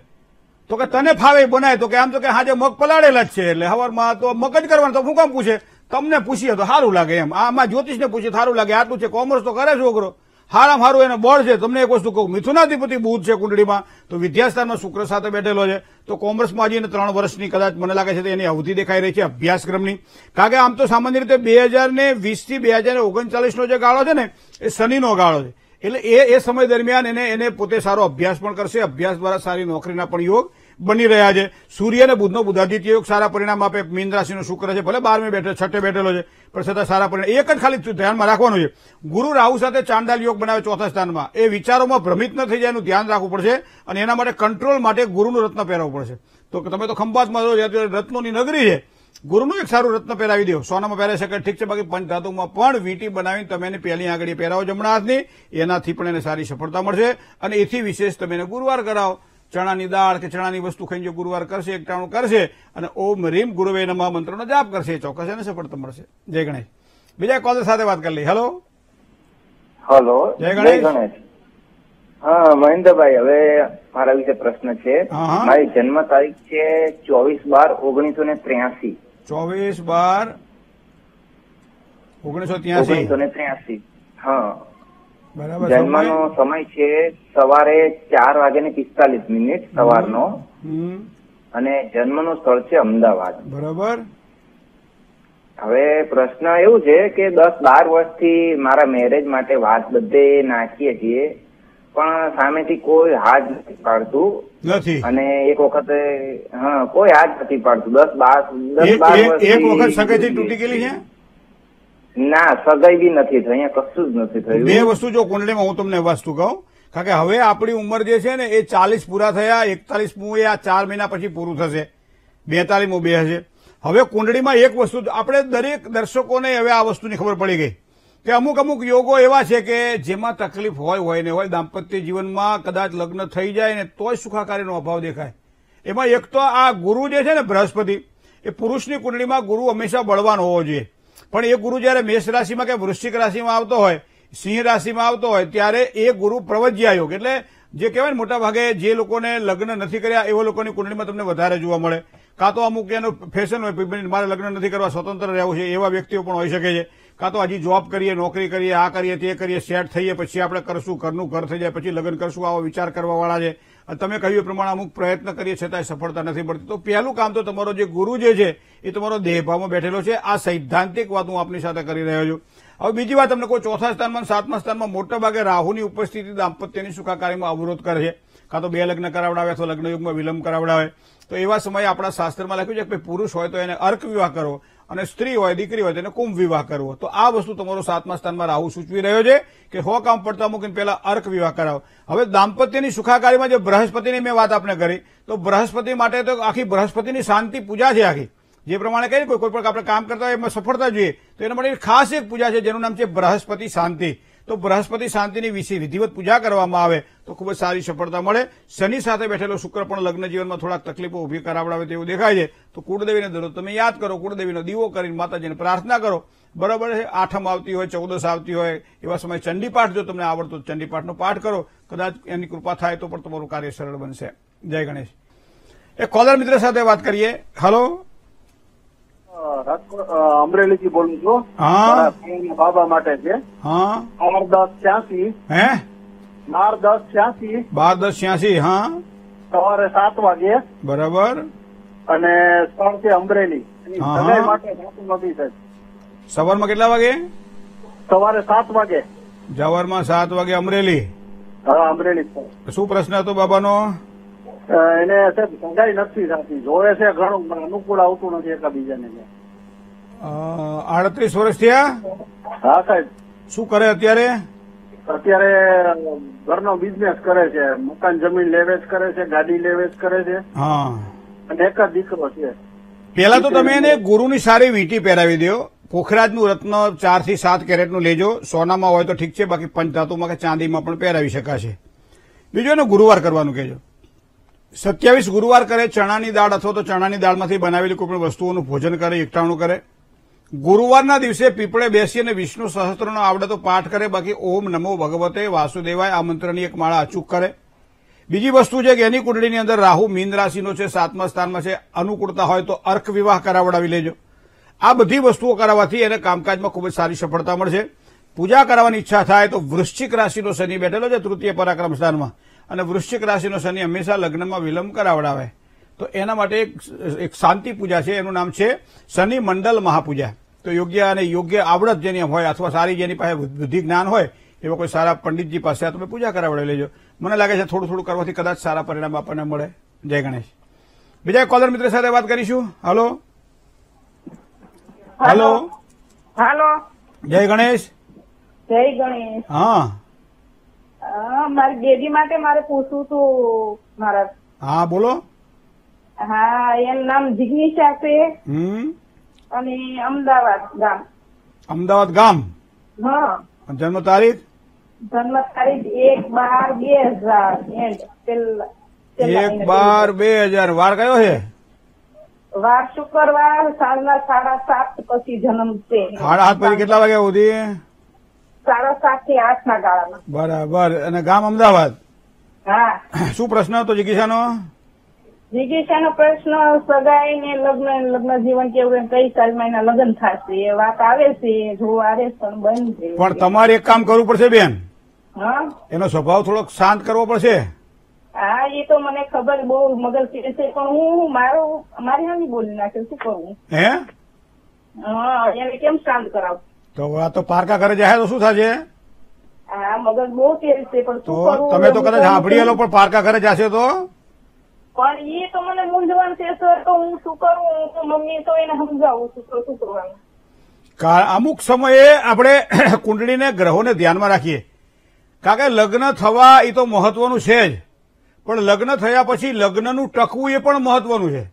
તો કે તને ફાવે બનાય તો કે આમ તો કે હાજે મગ પલાળેલા જ છે એટલે હવારમાં તો મગ જ કરવાનું તો હું કામ પૂછે તમને પૂછીએ તો સારું લાગે એમ આમાં જ્યોતિષને પૂછીએ સારું લાગે આટલું છે કોમર્સ તો કરે છોકરો હારામ હારું એને બળ છે તમને એક વસ્તુ કહું મિથુનાધિપતિ બુધ છે કુંડળીમાં તો વિદ્યાસ્થાનમાં શુક્ર સાથે બેઠેલો છે તો કોમર્સમાં હજી ત્રણ વર્ષની કદાચ મને લાગે છે તો એની અવધિ દેખાઈ રહી છે અભ્યાસક્રમની કારણ કે આમ તો સામાન્ય રીતે બે હજાર ને વીસથી બે હજાર ઓગણચાલીસનો જે ગાળો છે ને એ શનિનો ગાળો છે એટલે એ એ સમય દરમિયાન એને એને પોતે સારો અભ્યાસ પણ કરશે અભ્યાસ દ્વારા સારી નોકરીના પણ યોગ બની રહ્યા છે સૂર્ય અને બુધનો બુધાદિત્ય યોગ સારા પરિણામ આપે મીન રાશિનો શુક્ર છે ભલે બારમે બેઠો છઠ્ઠે બેઠેલો છે પણ છતાં સારા પરિણામ એક જ ખાલી ધ્યાનમાં રાખવાનું છે ગુરુ રાહુ સાથે ચાંડાલ યોગ બનાવે ચોથા સ્થાનમાં એ વિચારોમાં ભ્રમિત ન થઈ જાય એનું ધ્યાન રાખવું પડશે અને એના માટે કંટ્રોલ માટે ગુરુનું રત્ન પહેરવું પડશે તો તમે તો ખંભાતમાં રહો રત્નોની નગરી છે ગુરુનું એક સારું રત્ન પહેરાવી દો સોનામાં પહેરાવી શકે ઠીક છે બાકી પંચધાતુમાં પણ વીંટી બનાવીને તમે એને પહેલી આંગળી પહેરાવો જમણા હાથની એનાથી પણ એને સારી સફળતા મળશે અને એથી વિશેષ તમે એને ગુરુવાર કરાવો ચણાની દાળ કે ચણાની વસ્તુ ખાઈને જો ગુરુવાર કરશે એકટાણું કરશે અને ઓમ રીમ ગુરુવે નમઃ મંત્રનો જાપ કરશે ચોક્કસ એને સફળતા મળશે જય ગણેશ બીજા કોલર સાથે વાત કરી લઈ હેલો હેલો જય ગણેશ હા મહેન્દ્રભાઈ હવે મારા વિશે પ્રશ્ન છે મારી જન્મ તારીખ છે ચોવીસ બાર ઓગણીસો ને ત્ર્યાસી ચોવીસ બાર ઓગણીસો ત્યાસી ઓગણીસો ને ત્ર્યાસી હા જન્મનો સમય છે સવારે ચાર વાગે ને પિસ્તાલીસ મિનિટ સવારનો અને જન્મ જન્મનું સ્થળ છે અમદાવાદ બરાબર હવે પ્રશ્ન એવું છે કે દસ બાર વર્ષથી મારા મેરેજ માટે વાત બધે નાખીએ છીએ પણ સામેથી કોઈ હાથ નથી પાડતું નથી અને એક વખતે હા કોઈ હાથ નથી પાડતું દસ બાર દસ બાર વર્ષ એક વખત સગાઈથી તૂટી ગયેલી છે ના સગાઈ બી નથી થઈ અહીંયા કશું જ નથી થયું બે વસ્તુ જો કુંડલીમાં હું તમને વસ્તુ કહું કારણ કે હવે આપણી ઉંમર જે છે ને એ ચાલીસ પૂરા થયા એકતાલીસમું એ આ ચાર મહિના પછી પૂરું થશે બેતાલીસમું બે હશે હવે કુંડળીમાં એક વસ્તુ આપણે દરેક દર્શકોને હવે આ વસ્તુની ખબર પડી ગઈ કે અમુક અમુક યોગો એવા છે કે જેમાં તકલીફ હોય હોય ને હોય દાંપત્ય જીવનમાં કદાચ લગ્ન થઈ જાય ને તોય સુખાકારીનો અભાવ દેખાય એમાં એક તો આ ગુરુ જે છે ને બૃહસ્પતિ એ પુરુષની કુંડળીમાં ગુરુ હંમેશા બળવાન હોવો જોઈએ પણ એ ગુરુ જ્યારે મેષ રાશિમાં કે વૃશ્ચિક રાશિમાં આવતો હોય સિંહ રાશિમાં આવતો હોય ત્યારે એ ગુરુ પ્રવજ્યા યોગ એટલે જે કહેવાય ને મોટાભાગે જે લોકોને લગ્ન નથી કર્યા એવા લોકોની કુંડળીમાં તમને વધારે જોવા મળે કાં તો અમુક એનો ફેશન હોય મારે લગ્ન નથી કરવા સ્વતંત્ર રહેવું છે એવા વ્યક્તિઓ પણ હોઈ શકે છે કાં તો હજી જોબ કરીએ નોકરી કરીએ આ કરીએ તે કરીએ સેટ થઈએ પછી આપણે કરશું ઘરનું ઘર થઈ જાય પછી લગ્ન કરશું આવો વિચાર કરવાવાળા છે તમે કહ્યું એ પ્રમાણે અમુક પ્રયત્ન કરીએ છતાંય સફળતા નથી મળતી તો પહેલું કામ તો તમારો જે ગુરુ જે છે એ તમારો દેહભાવમાં બેઠેલો છે આ સૈદ્ધાંતિક વાત હું આપની સાથે કરી રહ્યો છું હવે બીજી વાત તમને કોઈ ચોથા સ્થાનમાં સાતમા સ્થાનમાં મોટાભાગે રાહુની ઉપસ્થિતિ દાંપત્યની સુખાકારીમાં અવરોધ કરે છે કાં તો બે લગ્ન કરાવડાવે અથવા લગ્નયુગમાં વિલંબ કરાવડાવે તો એવા સમયે આપણા શાસ્ત્રમાં લખ્યું છે કે પુરુષ હોય તો એને અર્ક વિવાહ કરો અને સ્ત્રી હોય દીકરી હોય તેને કુંભ વિવાહ કરવો તો આ વસ્તુ તમારો સાતમા સ્થાનમાં રાહુ સૂચવી રહ્યો છે કે હો કામ પડતા મૂકીને પહેલા અર્ક વિવાહ કરાવો હવે દાંપત્યની સુખાકારીમાં જે બૃહસ્પતિની મેં વાત આપણે કરી તો બૃહસ્પતિ માટે તો આખી બૃહસ્પતિની શાંતિ પૂજા છે આખી જે પ્રમાણે કહીએ કોઈ કોઈ પણ આપણે કામ કરતા હોય એમાં સફળતા જોઈએ તો એના માટે ખાસ એક પૂજા છે જેનું નામ છે બૃહસ્પતિ શાંતિ તો બૃહસ્પતિ શાંતિની વિશે વિધિવત પૂજા કરવામાં આવે તો ખૂબ જ સારી સફળતા મળે શનિ સાથે બેઠેલો શુક્ર પણ લગ્ન જીવનમાં થોડાક તકલીફો ઉભી કરાવડાવે તેવું દેખાય છે તો કુળદેવીને દરરોજ તમે યાદ કરો કુળદેવીનો દીવો કરીને માતાજીને પ્રાર્થના કરો બરાબર છે આઠમ આવતી હોય ચૌદસ આવતી હોય એવા સમયે ચંડીપાઠ જો તમને આવડતો ચંડીપાઠનો પાઠ કરો કદાચ એની કૃપા થાય તો પણ તમારું કાર્ય સરળ બનશે જય ગણેશ એ કોલર મિત્ર સાથે વાત કરીએ હલો અમરેલી બોલું છું બાબા માટે છે બાર દસ છ્યાસી હે બાર દસ છ્યાસી બાર દસ છ્યાસી હા સવારે સાત વાગે બરાબર અને સ્થળ છે અમરેલી માટે સવારમાં કેટલા વાગે સવારે સાત વાગે જવારમાં સાત વાગે અમરેલી હા અમરેલી શું પ્રશ્ન હતો બાબાનો એને સાહેબ સમજાઈ નથી થતી જોવે છે ઘણું પણ અનુકૂળ આવતું નથી એકબીજાને આડત્રીસ વર્ષ થયા હા સાહેબ શું કરે અત્યારે અત્યારે ઘરનો બિઝનેસ કરે છે મકાન જમીન લેવેચ કરે છે ગાડી લેવેચ કરે છે હા અને એક જ દીકરો છે પેલા તો તમે એને ગુરુની સારી વીંટી પહેરાવી દો પોખરાજનું રત્ન ચાર થી સાત કેરેટનું લેજો સોનામાં હોય તો ઠીક છે બાકી પંચધાતુમાં કે ચાંદીમાં પણ પહેરાવી શકાશે બીજું એનો ગુરુવાર કરવાનું કહેજો સત્યાવીસ ગુરુવાર કરે ચણાની દાળ અથવા તો ચણાની દાળમાંથી બનાવેલી કોઈપણ વસ્તુઓનું ભોજન કરે એકટાણું કરે ગુરુવારના દિવસે પીપળે બેસી અને વિષ્ણુ સહસ્ત્રનો આવડે તો પાઠ કરે બાકી ઓમ નમો ભગવતે વાસુદેવાય આ મંત્રની એક માળા અચૂક કરે બીજી વસ્તુ છે કે એની કુંડળીની અંદર રાહુ મીન રાશિનો છે સાતમા સ્થાનમાં છે અનુકૂળતા હોય તો અર્ક વિવાહ કરાવડાવી લેજો આ બધી વસ્તુઓ કરાવવાથી એને કામકાજમાં ખૂબ જ સારી સફળતા મળશે પૂજા કરાવવાની ઈચ્છા થાય તો વૃશ્ચિક રાશિનો શનિ બેઠેલો છે તૃતીય પરાક્રમ સ્થાનમાં અને વૃશ્ચિક રાશિનો શનિ હંમેશા લગ્નમાં વિલંબ કરાવડાવે તો એના માટે એક શાંતિ પૂજા છે એનું નામ છે શનિ મંડલ મહાપૂજા તો યોગ્ય અને યોગ્ય આવડત જેની હોય અથવા સારી જેની પાસે બુદ્ધિ જ્ઞાન હોય એવા કોઈ સારા પંડિતજી પાસે તમે પૂજા કરાવડાવી લેજો મને લાગે છે થોડું થોડું કરવાથી કદાચ સારા પરિણામ આપણને મળે જય ગણેશ બીજા કોલર મિત્ર સાથે વાત કરીશું હલો હલો હલો જય ગણેશ જય ગણેશ હા મારી બેબી માટે મારે પૂછવું હતું મારા હા બોલો હા એનું નામ જિજ્ઞેશા છે અને અમદાવાદ ગામ અમદાવાદ ગામ હા જન્મ તારીખ જન્મ તારીખ એક બાર બે હજાર એક બાર બે હજાર વાર કયો છે વાર શુક્રવાર સાંજના સાડા સાત પછી જન્મ છે સાડા સાત પછી કેટલા વાગ્યા સુધી સાડા સાત થી આઠ ના ગાળામાં બરાબર અને ગામ અમદાવાદ હા શું પ્રશ્ન હતો જિગીશાનો જિગીશાનો પ્રશ્ન સગાઈ ને લગ્ન લગ્ન જીવન કેવું કઈ સાલમાં એના લગ્ન થશે એ વાત આવે છે જોવા આવે પણ બંધ પણ તમારે એક કામ કરવું પડશે બેન હા એનો સ્વભાવ થોડોક શાંત કરવો પડશે હા એ તો મને ખબર બહુ મગજ ફેરે છે પણ હું મારો મારી હામી બોલી નાખ્યો શું કરવું હે હા એને કેમ શાંત કરાવું તો આ તો પારકા ઘરે જાય તો શું થશે છે તો તમે તો કદાચ સાંભળી લો પણ પારકા ઘરે જશે તો પણ એ તો મને મૂંઝવણ છે સર તો હું શું કરું હું તો મમ્મી તો એને સમજાવું છું તો શું કરવાનું અમુક સમયે આપણે કુંડળીને ગ્રહોને ધ્યાનમાં રાખીએ કારણ કે લગ્ન થવા એ તો મહત્વનું છે જ પણ લગ્ન થયા પછી લગ્નનું ટકવું એ પણ મહત્વનું છે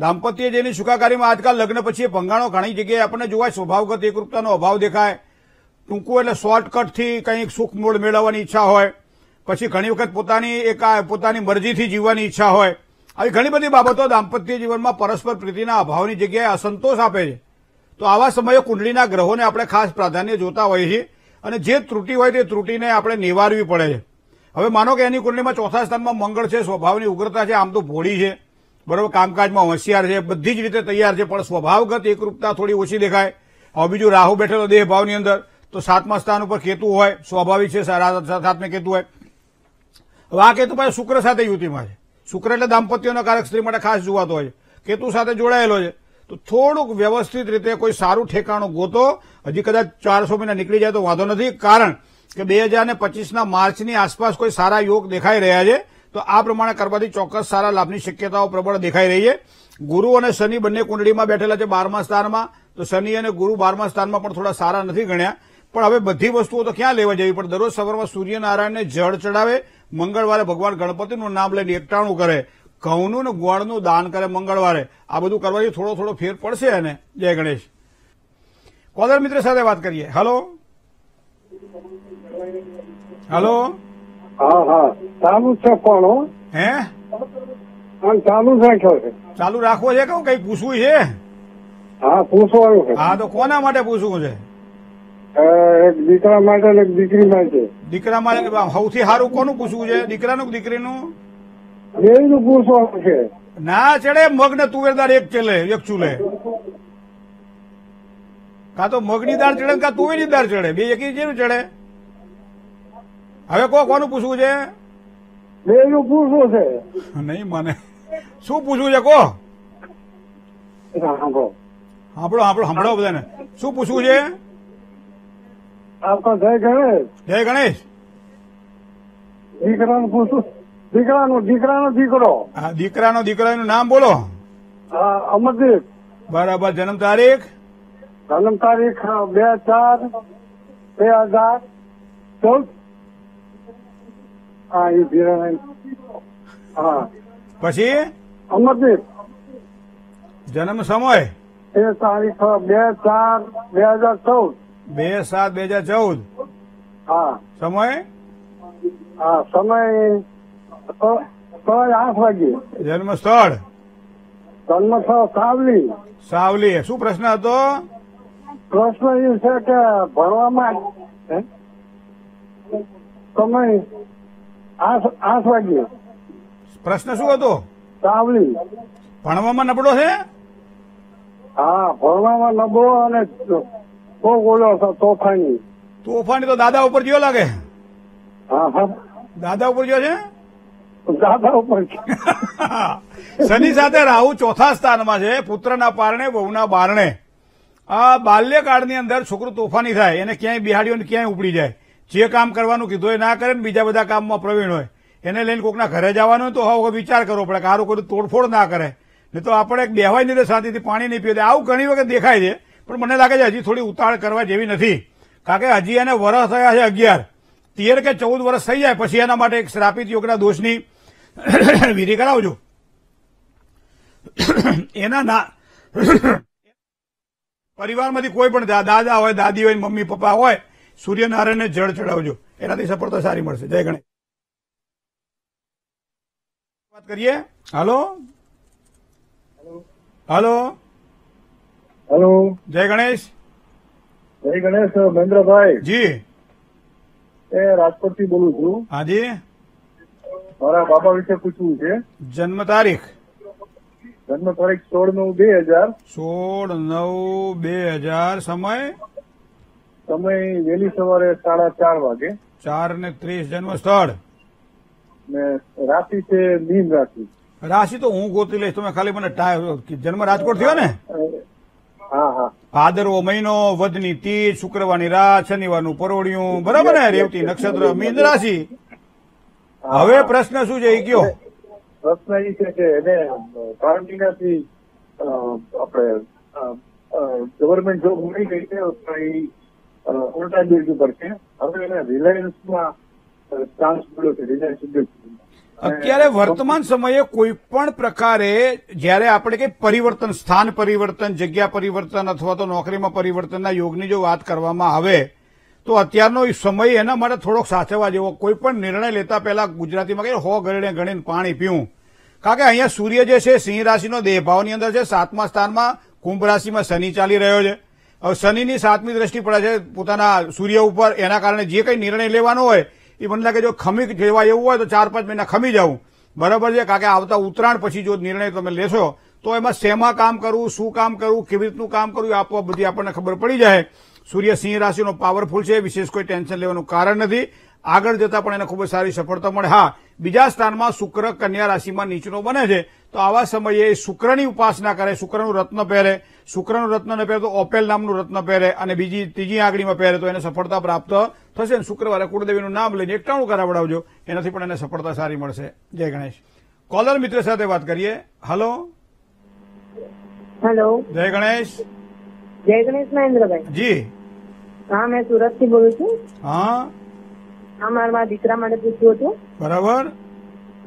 દાંપત્ય જેની સુખાકારીમાં આજકાલ લગ્ન પછી ભંગાણો ઘણી જગ્યાએ આપણને જોવાય સ્વભાવગત એકરૂપતાનો અભાવ દેખાય ટૂંકું એટલે શોર્ટકટથી કંઈક સુખ મૂળ મેળવવાની ઈચ્છા હોય પછી ઘણી વખત પોતાની એક પોતાની મરજીથી જીવવાની ઈચ્છા હોય આવી ઘણી બધી બાબતો દાંપત્ય જીવનમાં પરસ્પર પ્રીતિના અભાવની જગ્યાએ અસંતોષ આપે છે તો આવા સમયે કુંડળીના ગ્રહોને આપણે ખાસ પ્રાધાન્ય જોતા હોઈએ છીએ અને જે ત્રુટિ હોય તે ત્રુટિને આપણે નિવારવી પડે છે હવે માનો કે એની કુંડલીમાં ચોથા સ્થાનમાં મંગળ છે સ્વભાવની ઉગ્રતા છે આમ તો ભોળી છે બરોબર કામકાજમાં હોશિયાર છે બધી જ રીતે તૈયાર છે પણ સ્વભાવગત એકરૂપતા થોડી ઓછી દેખાય હવે બીજું રાહુ બેઠેલો દેહ ભાવની અંદર તો સાતમા સ્થાન ઉપર કેતુ હોય સ્વાભાવિક છે સાતમે કેતુ હોય હવે આ કેતુ પાસે શુક્ર સાથે યુતિમાં છે શુક્ર એટલે દાંપત્યોના કારક સ્ત્રી માટે ખાસ જોવાતો હોય છે કેતુ સાથે જોડાયેલો છે તો થોડુંક વ્યવસ્થિત રીતે કોઈ સારું ઠેકાણું ગોતો હજી કદાચ ચારસો મહિના નીકળી જાય તો વાંધો નથી કારણ કે બે હજાર ને પચીસના માર્ચની આસપાસ કોઈ સારા યોગ દેખાઈ રહ્યા છે તો આ પ્રમાણે કરવાથી ચોક્કસ સારા લાભની શક્યતાઓ પ્રબળ દેખાઈ રહી છે ગુરુ અને શનિ બંને કુંડળીમાં બેઠેલા છે બારમા સ્થાનમાં તો શનિ અને ગુરુ બારમા સ્થાનમાં પણ થોડા સારા નથી ગણ્યા પણ હવે બધી વસ્તુઓ તો ક્યાં લેવા જવી પણ દરરોજ સવારમાં સૂર્યનારાયણને જળ ચડાવે મંગળવારે ભગવાન ગણપતિનું નામ લઈને એકટાણું કરે ઘઉંનું ને ગોળનું દાન કરે મંગળવારે આ બધું કરવાથી થોડો થોડો ફેર પડશે અને જય ગણેશ કોલર મિત્ર સાથે વાત કરીએ હલો હલો હા હા ચાલુ છે પણ હે ચાલુ રાખ્યો છે ચાલુ રાખવો છે કહું કઈ પૂછવું છે હા પૂછવાનું છે હા તો કોના માટે પૂછવું છે એક દીકરા માટે એક દીકરી માટે દીકરા માટે સૌથી સારું કોનું પૂછવું છે દીકરાનું દીકરીનું બેનું પૂછવાનું છે ના ચડે મગ ને તુવેરદાર એક ચલે એક ચૂલે કાં તો મગની દાળ ચડે કાં તુવેરની દાળ ચડે બે એકી જેવું ચડે હવે કો કોનું પૂછવું છે બેનું પૂછવું છે નહીં મને શું પૂછવું છે કો સાંભળો સાંભળો સાંભળો બધાને શું પૂછવું છે આપકો જય ગણેશ જય ગણેશ દીકરાનું પૂછું દીકરાનો દીકરાનો દીકરો હા દીકરાનો દીકરો એનું નામ બોલો અમરદીપ બરાબર જન્મ તારીખ જન્મ તારીખ બે ચાર બે હજાર ચૌદ હા એ પછી અમરદીપ જન્મ સમય એ તારીખ બે ચાર બે હજાર ચૌદ બે સાત બે હજાર ચૌદ હા સમય હા સમય સ્થળ આઠ વાગે જન્મ સ્થળ સાવલી સાવલી શું પ્રશ્ન હતો પ્રશ્ન એ છે કે ભણવામાં સમય આઠ વાગે પ્રશ્ન શું હતો સાવલી ભણવામાં નબળો છે હા ભણવામાં નબળો અને બહુ બોલો તોફાની તોફાની તો દાદા ઉપર ગયો લાગે હા હા દાદા ઉપર ગયો છે દાદા ઉપર શનિ સાથે રાહુ ચોથા સ્થાનમાં છે પુત્રના પારણે વહુના બારણે આ બાલ્યકાળની અંદર છોકરો તોફાની થાય એને ક્યાંય બિહાડ્યો ક્યાંય ઉપડી જાય જે કામ કરવાનું કીધું એ ના કરે ને બીજા બધા કામમાં પ્રવીણ હોય એને લઈને કોકના ઘરે જવાનું હોય તો હવે વિચાર કરવો પડે કે આ લોકો તોડફોડ ના કરે નહીં તો આપણે બેહવાય નહીં શાંતિથી પાણી નહીં પીએ આવું ઘણી વખત દેખાય છે પણ મને લાગે છે હજી થોડી ઉતાળ કરવા જેવી નથી કારણ કે હજી એને વરસ થયા છે અગિયાર તેર કે ચૌદ વર્ષ થઈ જાય પછી એના માટે એક શ્રાપિત યોગના દોષની વિધિ કરાવજો એના ના પરિવારમાંથી કોઈ પણ દાદા હોય દાદી હોય મમ્મી પપ્પા હોય સૂર્યનારાયણને જળ ચડાવજો એનાથી સફળતા સારી મળશે જય ગણેશ વાત કરીએ હાલો હાલો હેલો જય ગણેશ જય ગણેશ મહેન્દ્રભાઈ જી એ રાજકોટ થી બોલું છું હાજી મારા બાબા વિશે પૂછવું છે જન્મ તારીખ જન્મ તારીખ સોળ નવ બે હજાર સોળ નવ બે હજાર સમય સમય વહેલી સવારે સાડા ચાર વાગે ચાર ને ત્રીસ જન્મ સ્થળ ને રાશિ છે મીન રાશિ રાશિ તો હું ગોતી લઈશ તમે ખાલી મને જન્મ રાજકોટ થયો ને હા હા ભાદરવો મહિનો વધની તીજ શુક્રવારની રાત શનિવારનું પરોડિયું બરાબર ને રેવતી નક્ષત્ર મીન રાશિ હવે પ્રશ્ન શું છે એ કયો પ્રશ્ન એ છે કે એને કારણથી આપણે ગવર્મેન્ટ જોબ મળી ગઈ છે ઉલટા બિલ્ડ ઉપર છે હવે એને રિલાયન્સમાં ચાન્સ મળ્યો છે રિલાયન્સ અત્યારે વર્તમાન સમયે કોઈ પણ પ્રકારે જ્યારે આપણે કે પરિવર્તન સ્થાન પરિવર્તન જગ્યા પરિવર્તન અથવા તો નોકરીમાં પરિવર્તનના યોગની જો વાત કરવામાં આવે તો અત્યારનો સમય એના માટે થોડોક સાચવવા જેવો કોઈ પણ નિર્ણય લેતા પહેલા ગુજરાતીમાં કે હો ગળીને ગણીને પાણી પીવું કારણ કે અહીંયા સૂર્ય જે છે સિંહ રાશિનો દેહભાવની અંદર છે સાતમા સ્થાનમાં કુંભ રાશિમાં શનિ ચાલી રહ્યો છે શનિની સાતમી દ્રષ્ટિ પડે છે પોતાના સૂર્ય ઉપર એના કારણે જે કંઈ નિર્ણય લેવાનો હોય એ મને લાગે જો ખમી જેવા એવું હોય તો ચાર પાંચ મહિના ખમી જવું બરાબર છે કારણ કે આવતા ઉત્તરાયણ પછી જો નિર્ણય તમે લેશો તો એમાં શેમાં કામ કરવું શું કામ કરવું કેવી રીતનું કામ કરવું આપવા બધી આપણને ખબર પડી જાય સૂર્ય સિંહ રાશિનો પાવરફુલ છે વિશેષ કોઈ ટેન્શન લેવાનું કારણ નથી આગળ જતાં પણ એને ખૂબ સારી સફળતા મળે હા બીજા સ્થાનમાં શુક્ર કન્યા રાશિમાં નીચનો બને છે તો આવા સમયે શુક્રની ઉપાસના કરે શુક્રનું રત્ન પહેરે શુક્રનું રત્ન ન પહેરે તો ઓપેલ નામનું રત્ન પહેરે અને બીજી ત્રીજી આંગળીમાં પહેરે તો એને સફળતા પ્રાપ્ત થશે અને શુક્રવારે કુળદેવીનું નામ લઈને એકટાણું કરાવડાવજો એનાથી પણ એને સફળતા સારી મળશે જય ગણેશ કોલર મિત્ર સાથે વાત કરીએ હલો હેલો જય ગણેશ જય ગણેશ મહેન્દ્રભાઈ જી હા મેં સુરતથી બોલું છું હા આ મારા દીકરા માટે પૂછ્યું હતું બરાબર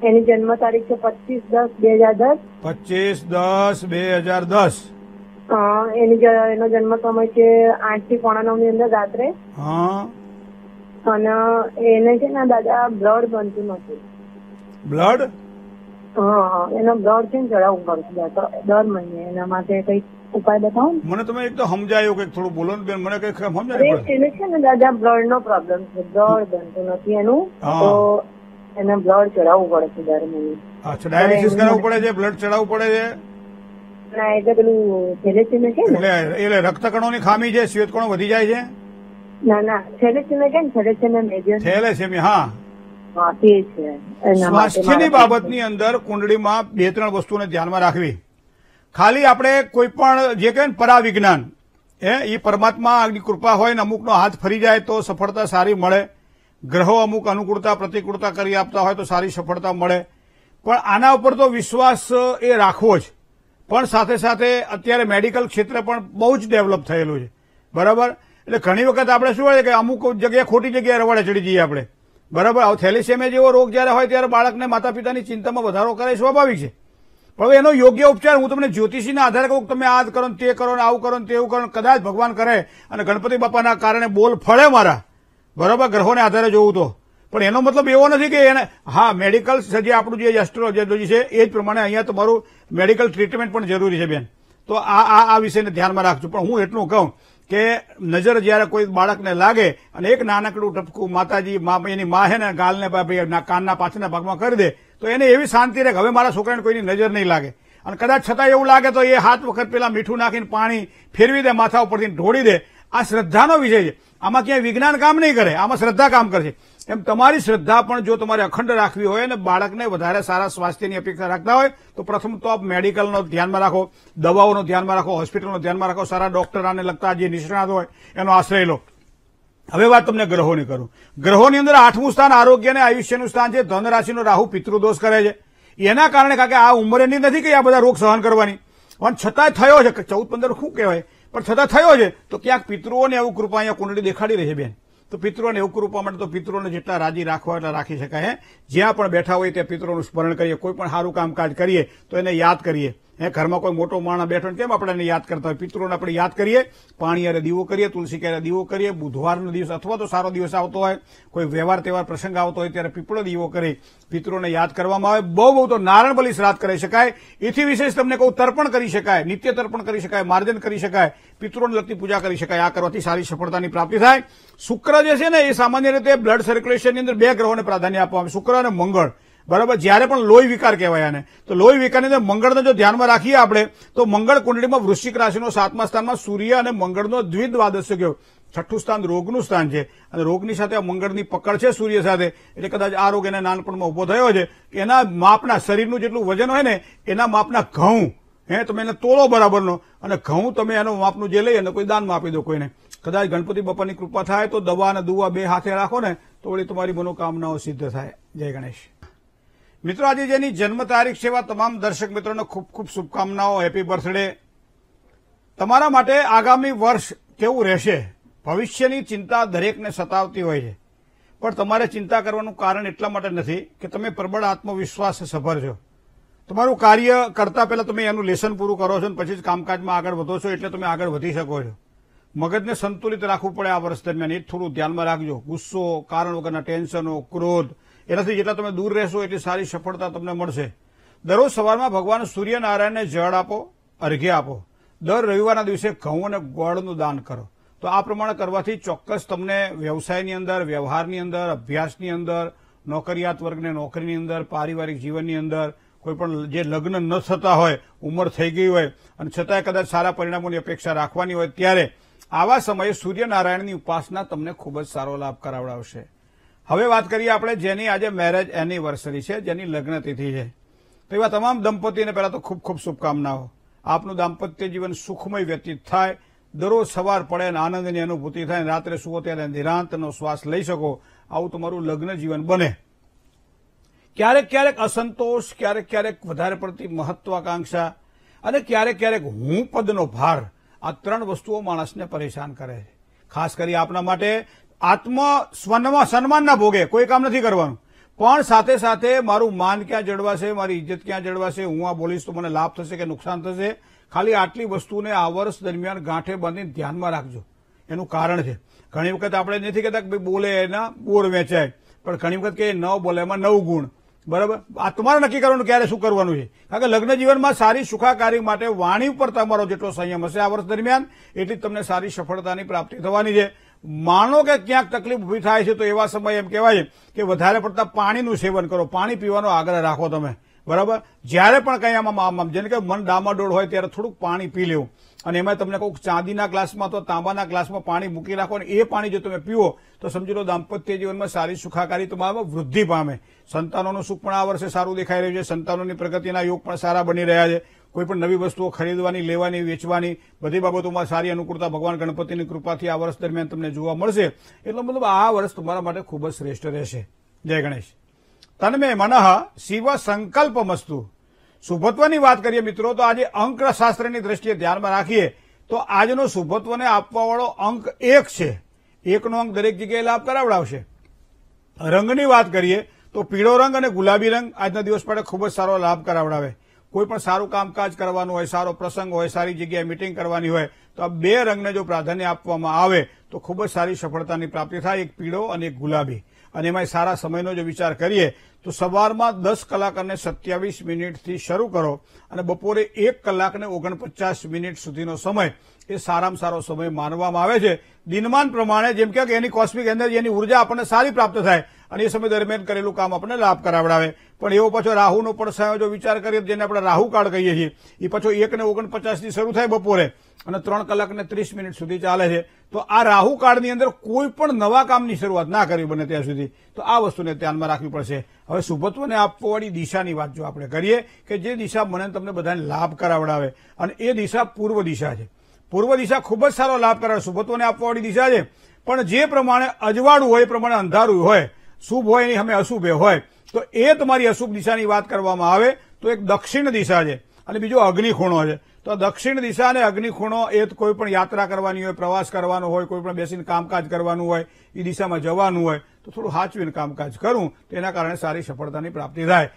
એની જન્મ તારીખ છે પચીસ દસ બે હજાર દસ પચીસ દસ બે હજાર દસ એની એનો જન્મ સમય છે આઠ થી પોણા નવ ની અંદર રાત્રે અને એને છે ને દાદા બ્લડ બનતું નથી બ્લડ હા એનો બ્લડ છે ને જરા ઉભર દર મહિને એના માટે કઈ ઉપાય બતાવો મને તમે એક તો સમજાયો કે થોડું બોલો ને બેન મને કઈ સમજાય છે ને દાદા બ્લડ નો પ્રોબ્લેમ છે બ્લડ બનતું નથી એનું તો એને બ્લડ ચડાવવું પડે છે દર અચ્છા ડાયાલિસિસ કરાવવું પડે છે બ્લડ ચડાવવું પડે છે ના એટલે પેલું થેલેસીમિયા ખામી છે શ્વેતકણો વધી જાય છે ના ના કેમ થેલેસીમિયા મેજર થેલેસીમિયા હા સ્વાસ્થ્યની બાબતની અંદર કુંડળીમાં બે ત્રણ વસ્તુને ધ્યાનમાં રાખવી ખાલી આપણે કોઈ પણ જે કહે ને પરાવિજ્ઞાન એ એ પરમાત્માની કૃપા હોય ને અમુકનો હાથ ફરી જાય તો સફળતા સારી મળે ગ્રહો અમુક અનુકૂળતા પ્રતિકૂળતા કરી આપતા હોય તો સારી સફળતા મળે પણ આના ઉપર તો વિશ્વાસ એ રાખવો જ પણ સાથે સાથે અત્યારે મેડિકલ ક્ષેત્ર પણ બહુ જ ડેવલપ થયેલું છે બરાબર એટલે ઘણી વખત આપણે શું હોય કે અમુક જગ્યાએ ખોટી જગ્યાએ રવાડે ચડી જઈએ આપણે બરાબર થેલેસેમિયા જેવો રોગ જ્યારે હોય ત્યારે બાળકને માતા પિતાની ચિંતામાં વધારો કરે સ્વાભાવિક છે હવે એનો યોગ્ય ઉપચાર હું તમને જ્યોતિષીના આધારે કહું તમે આ કરો તે કરો ને આવું કરો ને તેવું કરો કદાચ ભગવાન કરે અને ગણપતિ બાપાના કારણે બોલ ફળે મારા બરોબર ગ્રહોને આધારે જોવું તો પણ એનો મતલબ એવો નથી કે એને હા મેડિકલ જે આપણું જે એસ્ટ્રોલોજી છે એ જ પ્રમાણે અહીંયા તમારું મેડિકલ ટ્રીટમેન્ટ પણ જરૂરી છે બેન તો આ આ આ વિષયને ધ્યાનમાં રાખજો પણ હું એટલું કહું કે નજર જ્યારે કોઈ બાળકને લાગે અને એક નાનકડું ટપકું માતાજી એની મા હે ને ગાલને કાનના પાછળના ભાગમાં કરી દે તો એને એવી શાંતિ રહે કે હવે મારા છોકરાને કોઈની નજર નહીં લાગે અને કદાચ છતાં એવું લાગે તો એ હાથ વખત પેલા મીઠું નાખીને પાણી ફેરવી દે માથા ઉપરથી ઢોળી દે આ શ્રદ્ધાનો વિષય છે આમાં ક્યાંય વિજ્ઞાન કામ નહીં કરે આમાં શ્રદ્ધા કામ કરશે એમ તમારી શ્રદ્ધા પણ જો તમારે અખંડ રાખવી હોય અને બાળકને વધારે સારા સ્વાસ્થ્યની અપેક્ષા રાખતા હોય તો પ્રથમ તો આપ મેડિકલનો ધ્યાનમાં રાખો દવાઓનો ધ્યાનમાં રાખો હોસ્પિટલનો ધ્યાનમાં રાખો સારા ડોક્ટરાને લગતા જે નિષ્ણાત હોય એનો આશ્રય લો હવે વાત તમને ગ્રહોની કરું ગ્રહોની અંદર આઠમું સ્થાન આરોગ્ય અને આયુષ્યનું સ્થાન છે ધનરાશિનો રાહુ પિતૃદોષ કરે છે એના કારણે કારણ કે આ ઉંમરેની નથી કે આ બધા રોગ સહન કરવાની પણ છતાંય થયો છે ચૌદ પંદર શું કહેવાય પણ છતાં થયો છે તો ક્યાંક પિતૃઓને એવું કૃપા અહીંયા કુંડળી દેખાડી રહી છે બેન તો પિત્રોને એવું કૃપા માટે તો પિતૃને જેટલા રાજી રાખવા એટલા રાખી શકાય જ્યાં પણ બેઠા હોય ત્યાં પિતૃનું સ્મરણ કરીએ કોઈ પણ સારું કામકાજ કરીએ તો એને યાદ કરીએ હે ઘરમાં કોઈ મોટો માણસ બેઠો કેમ આપણે યાદ કરતા હોય પિત્રોને આપણે યાદ કરીએ પાણી અરે દીવો કરીએ તુલસી ક્યારે દીવો કરીએ બુધવારનો દિવસ અથવા તો સારો દિવસ આવતો હોય કોઈ વ્યવહાર તહેવાર પ્રસંગ આવતો હોય ત્યારે પીપળો દીવો કરી પિત્રોને યાદ કરવામાં આવે બહુ બહુ તો નારણ બલિ શ્રાદ્ધ કરી શકાય એથી વિશેષ તમને કહું તર્પણ કરી શકાય નિત્ય તર્પણ કરી શકાય માર્જન કરી શકાય પિતૃને લગતી પૂજા કરી શકાય આ કરવાથી સારી સફળતાની પ્રાપ્તિ થાય શુક્ર જે છે ને એ સામાન્ય રીતે બ્લડ સર્ક્યુલેશનની અંદર બે ગ્રહોને પ્રાધાન્ય આપવામાં આવે શુક્ર અને મંગળ બરાબર જ્યારે પણ લોહી વિકાર કહેવાય આને તો લોહી વિકારને મંગળને જો ધ્યાનમાં રાખીએ આપણે તો મંગળ કુંડળીમાં વૃશ્ચિક રાશિનો સાતમા સ્થાનમાં સૂર્ય અને મંગળનો દ્વિદ્વાદસ્ય ગયો છઠ્ઠું સ્થાન રોગનું સ્થાન છે અને રોગની સાથે આ મંગળની પકડ છે સૂર્ય સાથે એટલે કદાચ આ રોગ એના નાનપણમાં ઉભો થયો છે એના માપના શરીરનું જેટલું વજન હોય ને એના માપના ઘઉં હે તમે એને તોલો બરાબરનો અને ઘઉં તમે એનું માપનું જે લઈ અને કોઈ દાનમાં આપી દો કોઈને કદાચ ગણપતિ બાપાની કૃપા થાય તો દવા અને દુવા બે હાથે રાખો ને તો વળી તમારી મનોકામનાઓ સિદ્ધ થાય જય ગણેશ મિત્રો આજે જેની જન્મ તારીખ છે એવા તમામ દર્શક મિત્રોને ખૂબ ખૂબ શુભકામનાઓ હેપી બર્થડે તમારા માટે આગામી વર્ષ કેવું રહેશે ભવિષ્યની ચિંતા દરેકને સતાવતી હોય છે પણ તમારે ચિંતા કરવાનું કારણ એટલા માટે નથી કે તમે પ્રબળ આત્મવિશ્વાસ સભર છો તમારું કાર્ય કરતા પહેલા તમે એનું લેસન પૂરું કરો છો અને પછી જ કામકાજમાં આગળ વધો છો એટલે તમે આગળ વધી શકો છો મગજને સંતુલિત રાખવું પડે આ વર્ષ દરમિયાન એ થોડું ધ્યાનમાં રાખજો ગુસ્સો કારણ વગરના ટેન્શનો ક્રોધ એનાથી જેટલા તમે દૂર રહેશો એટલી સારી સફળતા તમને મળશે દરરોજ સવારમાં ભગવાન સૂર્યનારાયણને જળ આપો અર્ઘ્ય આપો દર રવિવારના દિવસે ઘઉં અને ગોળનું દાન કરો તો આ પ્રમાણે કરવાથી ચોક્કસ તમને વ્યવસાયની અંદર વ્યવહારની અંદર અભ્યાસની અંદર નોકરિયાત વર્ગને નોકરીની અંદર પારિવારિક જીવનની અંદર કોઈપણ જે લગ્ન ન થતા હોય ઉંમર થઈ ગઈ હોય અને છતાંય કદાચ સારા પરિણામોની અપેક્ષા રાખવાની હોય ત્યારે આવા સમયે સૂર્યનારાયણની ઉપાસના તમને ખૂબ જ સારો લાભ કરાવડાવશે હવે વાત કરીએ આપણે જેની આજે મેરેજ એનિવર્સરી છે જેની લગ્ન તિથિ છે તો એવા તમામ દંપતીને પહેલા તો ખૂબ ખૂબ શુભકામનાઓ આપનું દાંપત્ય જીવન સુખમય વ્યતીત થાય દરરોજ સવાર પડે અને આનંદની અનુભૂતિ થાય રાત્રે સુવો ત્યારે નિરાંતનો શ્વાસ લઈ શકો આવું તમારું લગ્ન જીવન બને ક્યારેક ક્યારેક અસંતોષ ક્યારેક ક્યારેક વધારે પડતી મહત્વાકાંક્ષા અને ક્યારેક ક્યારેક હું પદનો ભાર આ ત્રણ વસ્તુઓ માણસને પરેશાન કરે છે ખાસ કરી આપના માટે આત્મ સન્માનના ભોગે કોઈ કામ નથી કરવાનું પણ સાથે સાથે મારું માન ક્યાં જળવાશે મારી ઇજ્જત ક્યાં જળવાશે હું આ બોલીશ તો મને લાભ થશે કે નુકસાન થશે ખાલી આટલી વસ્તુને આ વર્ષ દરમિયાન ગાંઠે બાંધીને ધ્યાનમાં રાખજો એનું કારણ છે ઘણી વખત આપણે નથી કહેતા કે બોલે એના બોર વેચાય પણ ઘણી વખત કે ન બોલે એમાં નવ ગુણ બરાબર આ તમારે નક્કી કરવાનું ક્યારે શું કરવાનું છે કારણ કે લગ્ન જીવનમાં સારી સુખાકારી માટે વાણી ઉપર તમારો જેટલો સંયમ હશે આ વર્ષ દરમિયાન એટલી જ તમને સારી સફળતાની પ્રાપ્તિ થવાની છે માનો કે ક્યાંક તકલીફ ઊભી થાય છે તો એવા સમયે એમ કહેવાય કે વધારે પડતા પાણીનું સેવન કરો પાણી પીવાનો આગ્રહ રાખો તમે બરાબર જ્યારે પણ કંઈ આમાં આમ આમ જેને કે મન ડામાડોળ હોય ત્યારે થોડુંક પાણી પી લેવું અને એમાં તમને કોઈક ચાંદીના ગ્લાસમાં અથવા તાંબાના ગ્લાસમાં પાણી મૂકી રાખો અને એ પાણી જો તમે પીવો તો સમજી લો દાંપત્ય જીવનમાં સારી સુખાકારી તમારામાં વૃદ્ધિ પામે સંતાનોનું સુખ પણ આ વર્ષે સારું દેખાઈ રહ્યું છે સંતાનોની પ્રગતિના યોગ પણ સારા બની રહ્યા છે કોઈ પણ નવી વસ્તુઓ ખરીદવાની લેવાની વેચવાની બધી બાબતોમાં સારી અનુકૂળતા ભગવાન ગણપતિની કૃપાથી આ વર્ષ દરમિયાન તમને જોવા મળશે એટલે મતલબ આ વર્ષ તમારા માટે ખૂબ જ શ્રેષ્ઠ રહેશે જય ગણેશ તન્મે મનઃ શિવ સંકલ્પ મસ્તુ શુભત્વની વાત કરીએ મિત્રો તો આજે અંકશાસ્ત્રની દ્રષ્ટિએ ધ્યાનમાં રાખીએ તો આજનો શુભત્વને આપવાવાળો અંક એક છે એકનો અંક દરેક જગ્યાએ લાભ કરાવડાવશે રંગની વાત કરીએ તો પીળો રંગ અને ગુલાબી રંગ આજના દિવસ માટે ખૂબ જ સારો લાભ કરાવડાવે કોઈ પણ સારું કામકાજ કરવાનું હોય સારો પ્રસંગ હોય સારી જગ્યાએ મિટિંગ કરવાની હોય તો આ બે રંગને જો પ્રાધાન્ય આપવામાં આવે તો ખૂબ જ સારી સફળતાની પ્રાપ્તિ થાય એક પીળો અને એક ગુલાબી અને એમાં સારા સમયનો જો વિચાર કરીએ તો સવારમાં દસ કલાક અને સત્યાવીસ મિનિટથી શરૂ કરો અને બપોરે એક કલાકને ઓગણપચાસ મિનિટ સુધીનો સમય એ સારામાં સારો સમય માનવામાં આવે છે દિનમાન પ્રમાણે જેમ કે એની કોસ્મિક એનર્જી એની ઉર્જા આપણને સારી પ્રાપ્ત થાય અને એ સમય દરમિયાન કરેલું કામ આપણને લાભ કરાવડાવે પણ એવો પાછો રાહુનો પણ જો વિચાર કરીએ જેને આપણે રાહુ કાળ કહીએ છીએ એ પાછો એક ને ઓગણપચાસથી શરૂ થાય બપોરે અને ત્રણ કલાકને ત્રીસ મિનિટ સુધી ચાલે છે તો આ રાહુ કાળની અંદર કોઈ પણ નવા કામની શરૂઆત ના કરવી બને ત્યાં સુધી તો આ વસ્તુને ધ્યાનમાં રાખવી પડશે હવે શુભત્વને આપવાવાળી દિશાની વાત જો આપણે કરીએ કે જે દિશા મને તમને બધાને લાભ કરાવડાવે અને એ દિશા પૂર્વ દિશા છે પૂર્વ દિશા ખૂબ જ સારો લાભ કરાવે શુભત્વને આપવાવાળી દિશા છે પણ જે પ્રમાણે અજવાળું હોય એ પ્રમાણે અંધારું હોય શુભ હોય એની અમે અશુભે હોય તો એ તમારી અશુભ દિશાની વાત કરવામાં આવે તો એક દક્ષિણ દિશા છે અને બીજો અગ્નિ ખૂણો છે તો દક્ષિણ દિશા અને અગ્નિ ખૂણો એ કોઈ પણ યાત્રા કરવાની હોય પ્રવાસ કરવાનો હોય કોઈ પણ બેસીને કામકાજ કરવાનું હોય એ દિશામાં જવાનું હોય તો થોડું હાચવીને કામકાજ કરું તો એના કારણે સારી સફળતાની પ્રાપ્તિ થાય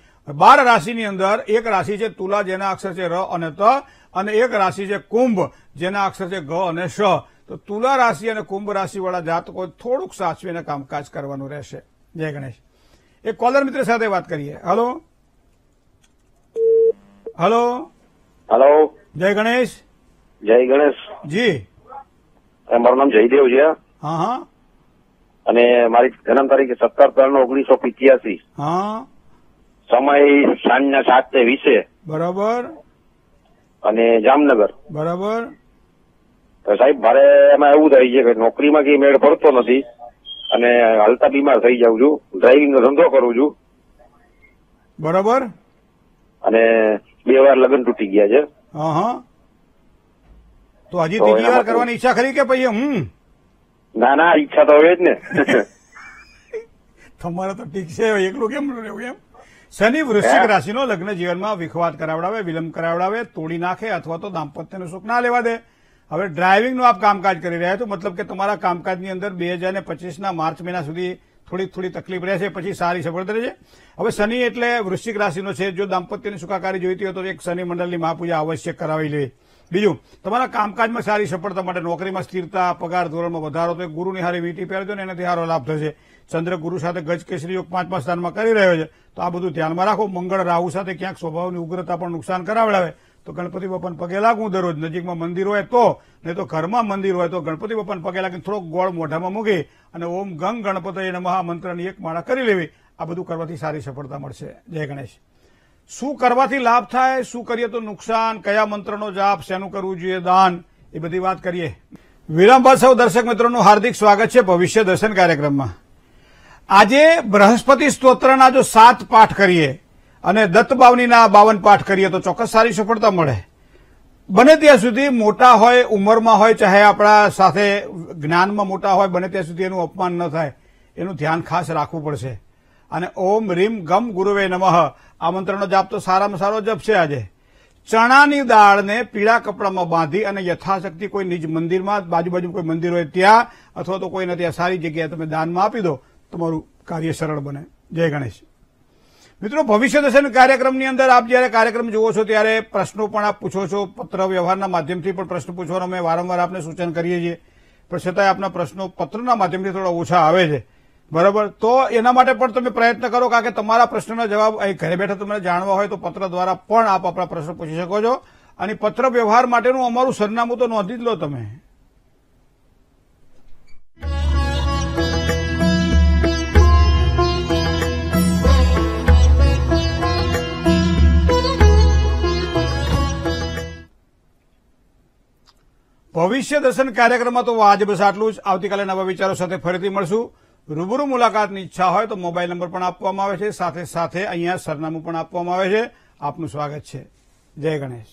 બાર રાશિની અંદર એક રાશિ છે તુલા જેના અક્ષર છે ર અને ત અને એક રાશિ છે કુંભ જેના અક્ષર છે ગ અને શ તો તુલા રાશિ અને કુંભ રાશિવાળા જાતકો થોડુંક સાચવીને કામકાજ કરવાનું રહેશે જય ગણેશ એક કોલર મિત્ર સાથે વાત કરીએ હલો હલો હલો જય ગણેશ જય ગણેશ જી મારું નામ જયદેવ છે હા હા અને મારી જન્મ તારીખ સત્તર ત્રણ ઓગણીસો પિત્યાસી હા સમય સાંજના સાત ને વીસે બરાબર અને જામનગર બરાબર સાહેબ મારે એમાં એવું થાય છે કે નોકરીમાં કઈ મેળ પડતો નથી અને હાલતા બીમાર થઈ જાઉં છું ડ્રાઇવિંગનો ધંધો કરું છું બરાબર અને બે વાર લગ્ન તૂટી ગયા છે હા તો હજી ત્રીજી વાર કરવાની ઈચ્છા ખરી કે પછી હું ના ના ઈચ્છા તો હવે જ ને તમારે તો ઠીક છે એકલું કેમ રહેવું એમ શનિ વૃશ્ચિક રાશિનો લગ્ન જીવનમાં વિખવાદ કરાવડાવે વિલંબ કરાવડાવે તોડી નાખે અથવા તો દાંપત્યનું સુખ ના લેવા દે હવે ડ્રાઇવિંગનું આપ કામકાજ કરી રહ્યા છો મતલબ કે તમારા કામકાજની અંદર બે હજાર પચીસના માર્ચ મહિના સુધી થોડી થોડી તકલીફ રહેશે પછી સારી સફળતા રહેશે હવે શનિ એટલે વૃશ્ચિક રાશિનો છે જો દાંપત્યની સુખાકારી જોઈતી હોય તો એક શનિ મંડળની મહાપૂજા આવશ્યક કરાવી લેવી બીજું તમારા કામકાજમાં સારી સફળતા માટે નોકરીમાં સ્થિરતા પગાર ધોરણમાં વધારો તો ગુરુની હારે વીટી પહેરજો ને એનાથી સારો લાભ થશે ચંદ્ર ગુરુ સાથે ગજ કેસરી યોગ પાંચમા સ્થાનમાં કરી રહ્યો છે તો આ બધું ધ્યાનમાં રાખો મંગળ રાહુ સાથે ક્યાંક સ્વભાવની ઉગ્રતા પણ નુકસાન કરાવડાવે તો ગણપતિ બાપાને પગે લાગવું દરરોજ નજીકમાં મંદિર હોય તો નહીં તો ઘરમાં મંદિર હોય તો ગણપતિ બાપાને પગે લાગીને થોડોક ગોળ મોઢામાં મૂકી અને ઓમ ગંગ ગણપતિ એને મહામંત્રની એક માળા કરી લેવી આ બધું કરવાથી સારી સફળતા મળશે જય ગણેશ શું કરવાથી લાભ થાય શું કરીએ તો નુકસાન કયા મંત્રનો જાપ શેનું કરવું જોઈએ દાન એ બધી વાત કરીએ વિરામબાદ સૌ દર્શક મિત્રોનું હાર્દિક સ્વાગત છે ભવિષ્ય દર્શન કાર્યક્રમમાં આજે બૃહસ્પતિ સ્તોત્રના જો સાત પાઠ કરીએ અને દત્તબાવનીના બાવન પાઠ કરીએ તો ચોક્કસ સારી સફળતા મળે બને ત્યાં સુધી મોટા હોય ઉંમરમાં હોય ચાહે આપણા સાથે જ્ઞાનમાં મોટા હોય બને ત્યાં સુધી એનું અપમાન ન થાય એનું ધ્યાન ખાસ રાખવું પડશે અને ઓમ રીમ ગમ ગુરુવે નમઃ આમંત્રણનો જાપ તો સારામાં સારો જપ છે આજે ચણાની દાળને પીળા કપડામાં બાંધી અને યથાશક્તિ કોઈ નિજ મંદિરમાં બાજુ બાજુ કોઈ મંદિર હોય ત્યાં અથવા તો કોઈને ત્યાં સારી જગ્યાએ તમે દાનમાં આપી દો તમારું કાર્ય સરળ બને જય ગણેશ મિત્રો ભવિષ્ય દર્શન કાર્યક્રમની અંદર આપ જ્યારે કાર્યક્રમ જુઓ છો ત્યારે પ્રશ્નો પણ આપ પૂછો છો પત્ર વ્યવહારના માધ્યમથી પણ પ્રશ્ન પૂછવાનું અમે વારંવાર આપને સૂચન કરીએ છીએ પણ છતાંય આપના પ્રશ્નો પત્રના માધ્યમથી થોડા ઓછા આવે છે બરાબર તો એના માટે પણ તમે પ્રયત્ન કરો કારણ કે તમારા પ્રશ્નના જવાબ અહીં ઘરે બેઠા તમને જાણવા હોય તો પત્ર દ્વારા પણ આપ આપણા પ્રશ્નો પૂછી શકો છો અને પત્ર વ્યવહાર માટેનું અમારું સરનામું તો નોંધી જ લો તમે ભવિષ્ય દર્શન કાર્યક્રમમાં તો આજે બસ આટલું જ આવતીકાલે નવા વિચારો સાથે ફરીથી મળશું રૂબરૂ મુલાકાતની ઈચ્છા હોય તો મોબાઈલ નંબર પણ આપવામાં આવે છે સાથે સાથે અહીંયા સરનામું પણ આપવામાં આવે છે આપનું સ્વાગત છે જય ગણેશ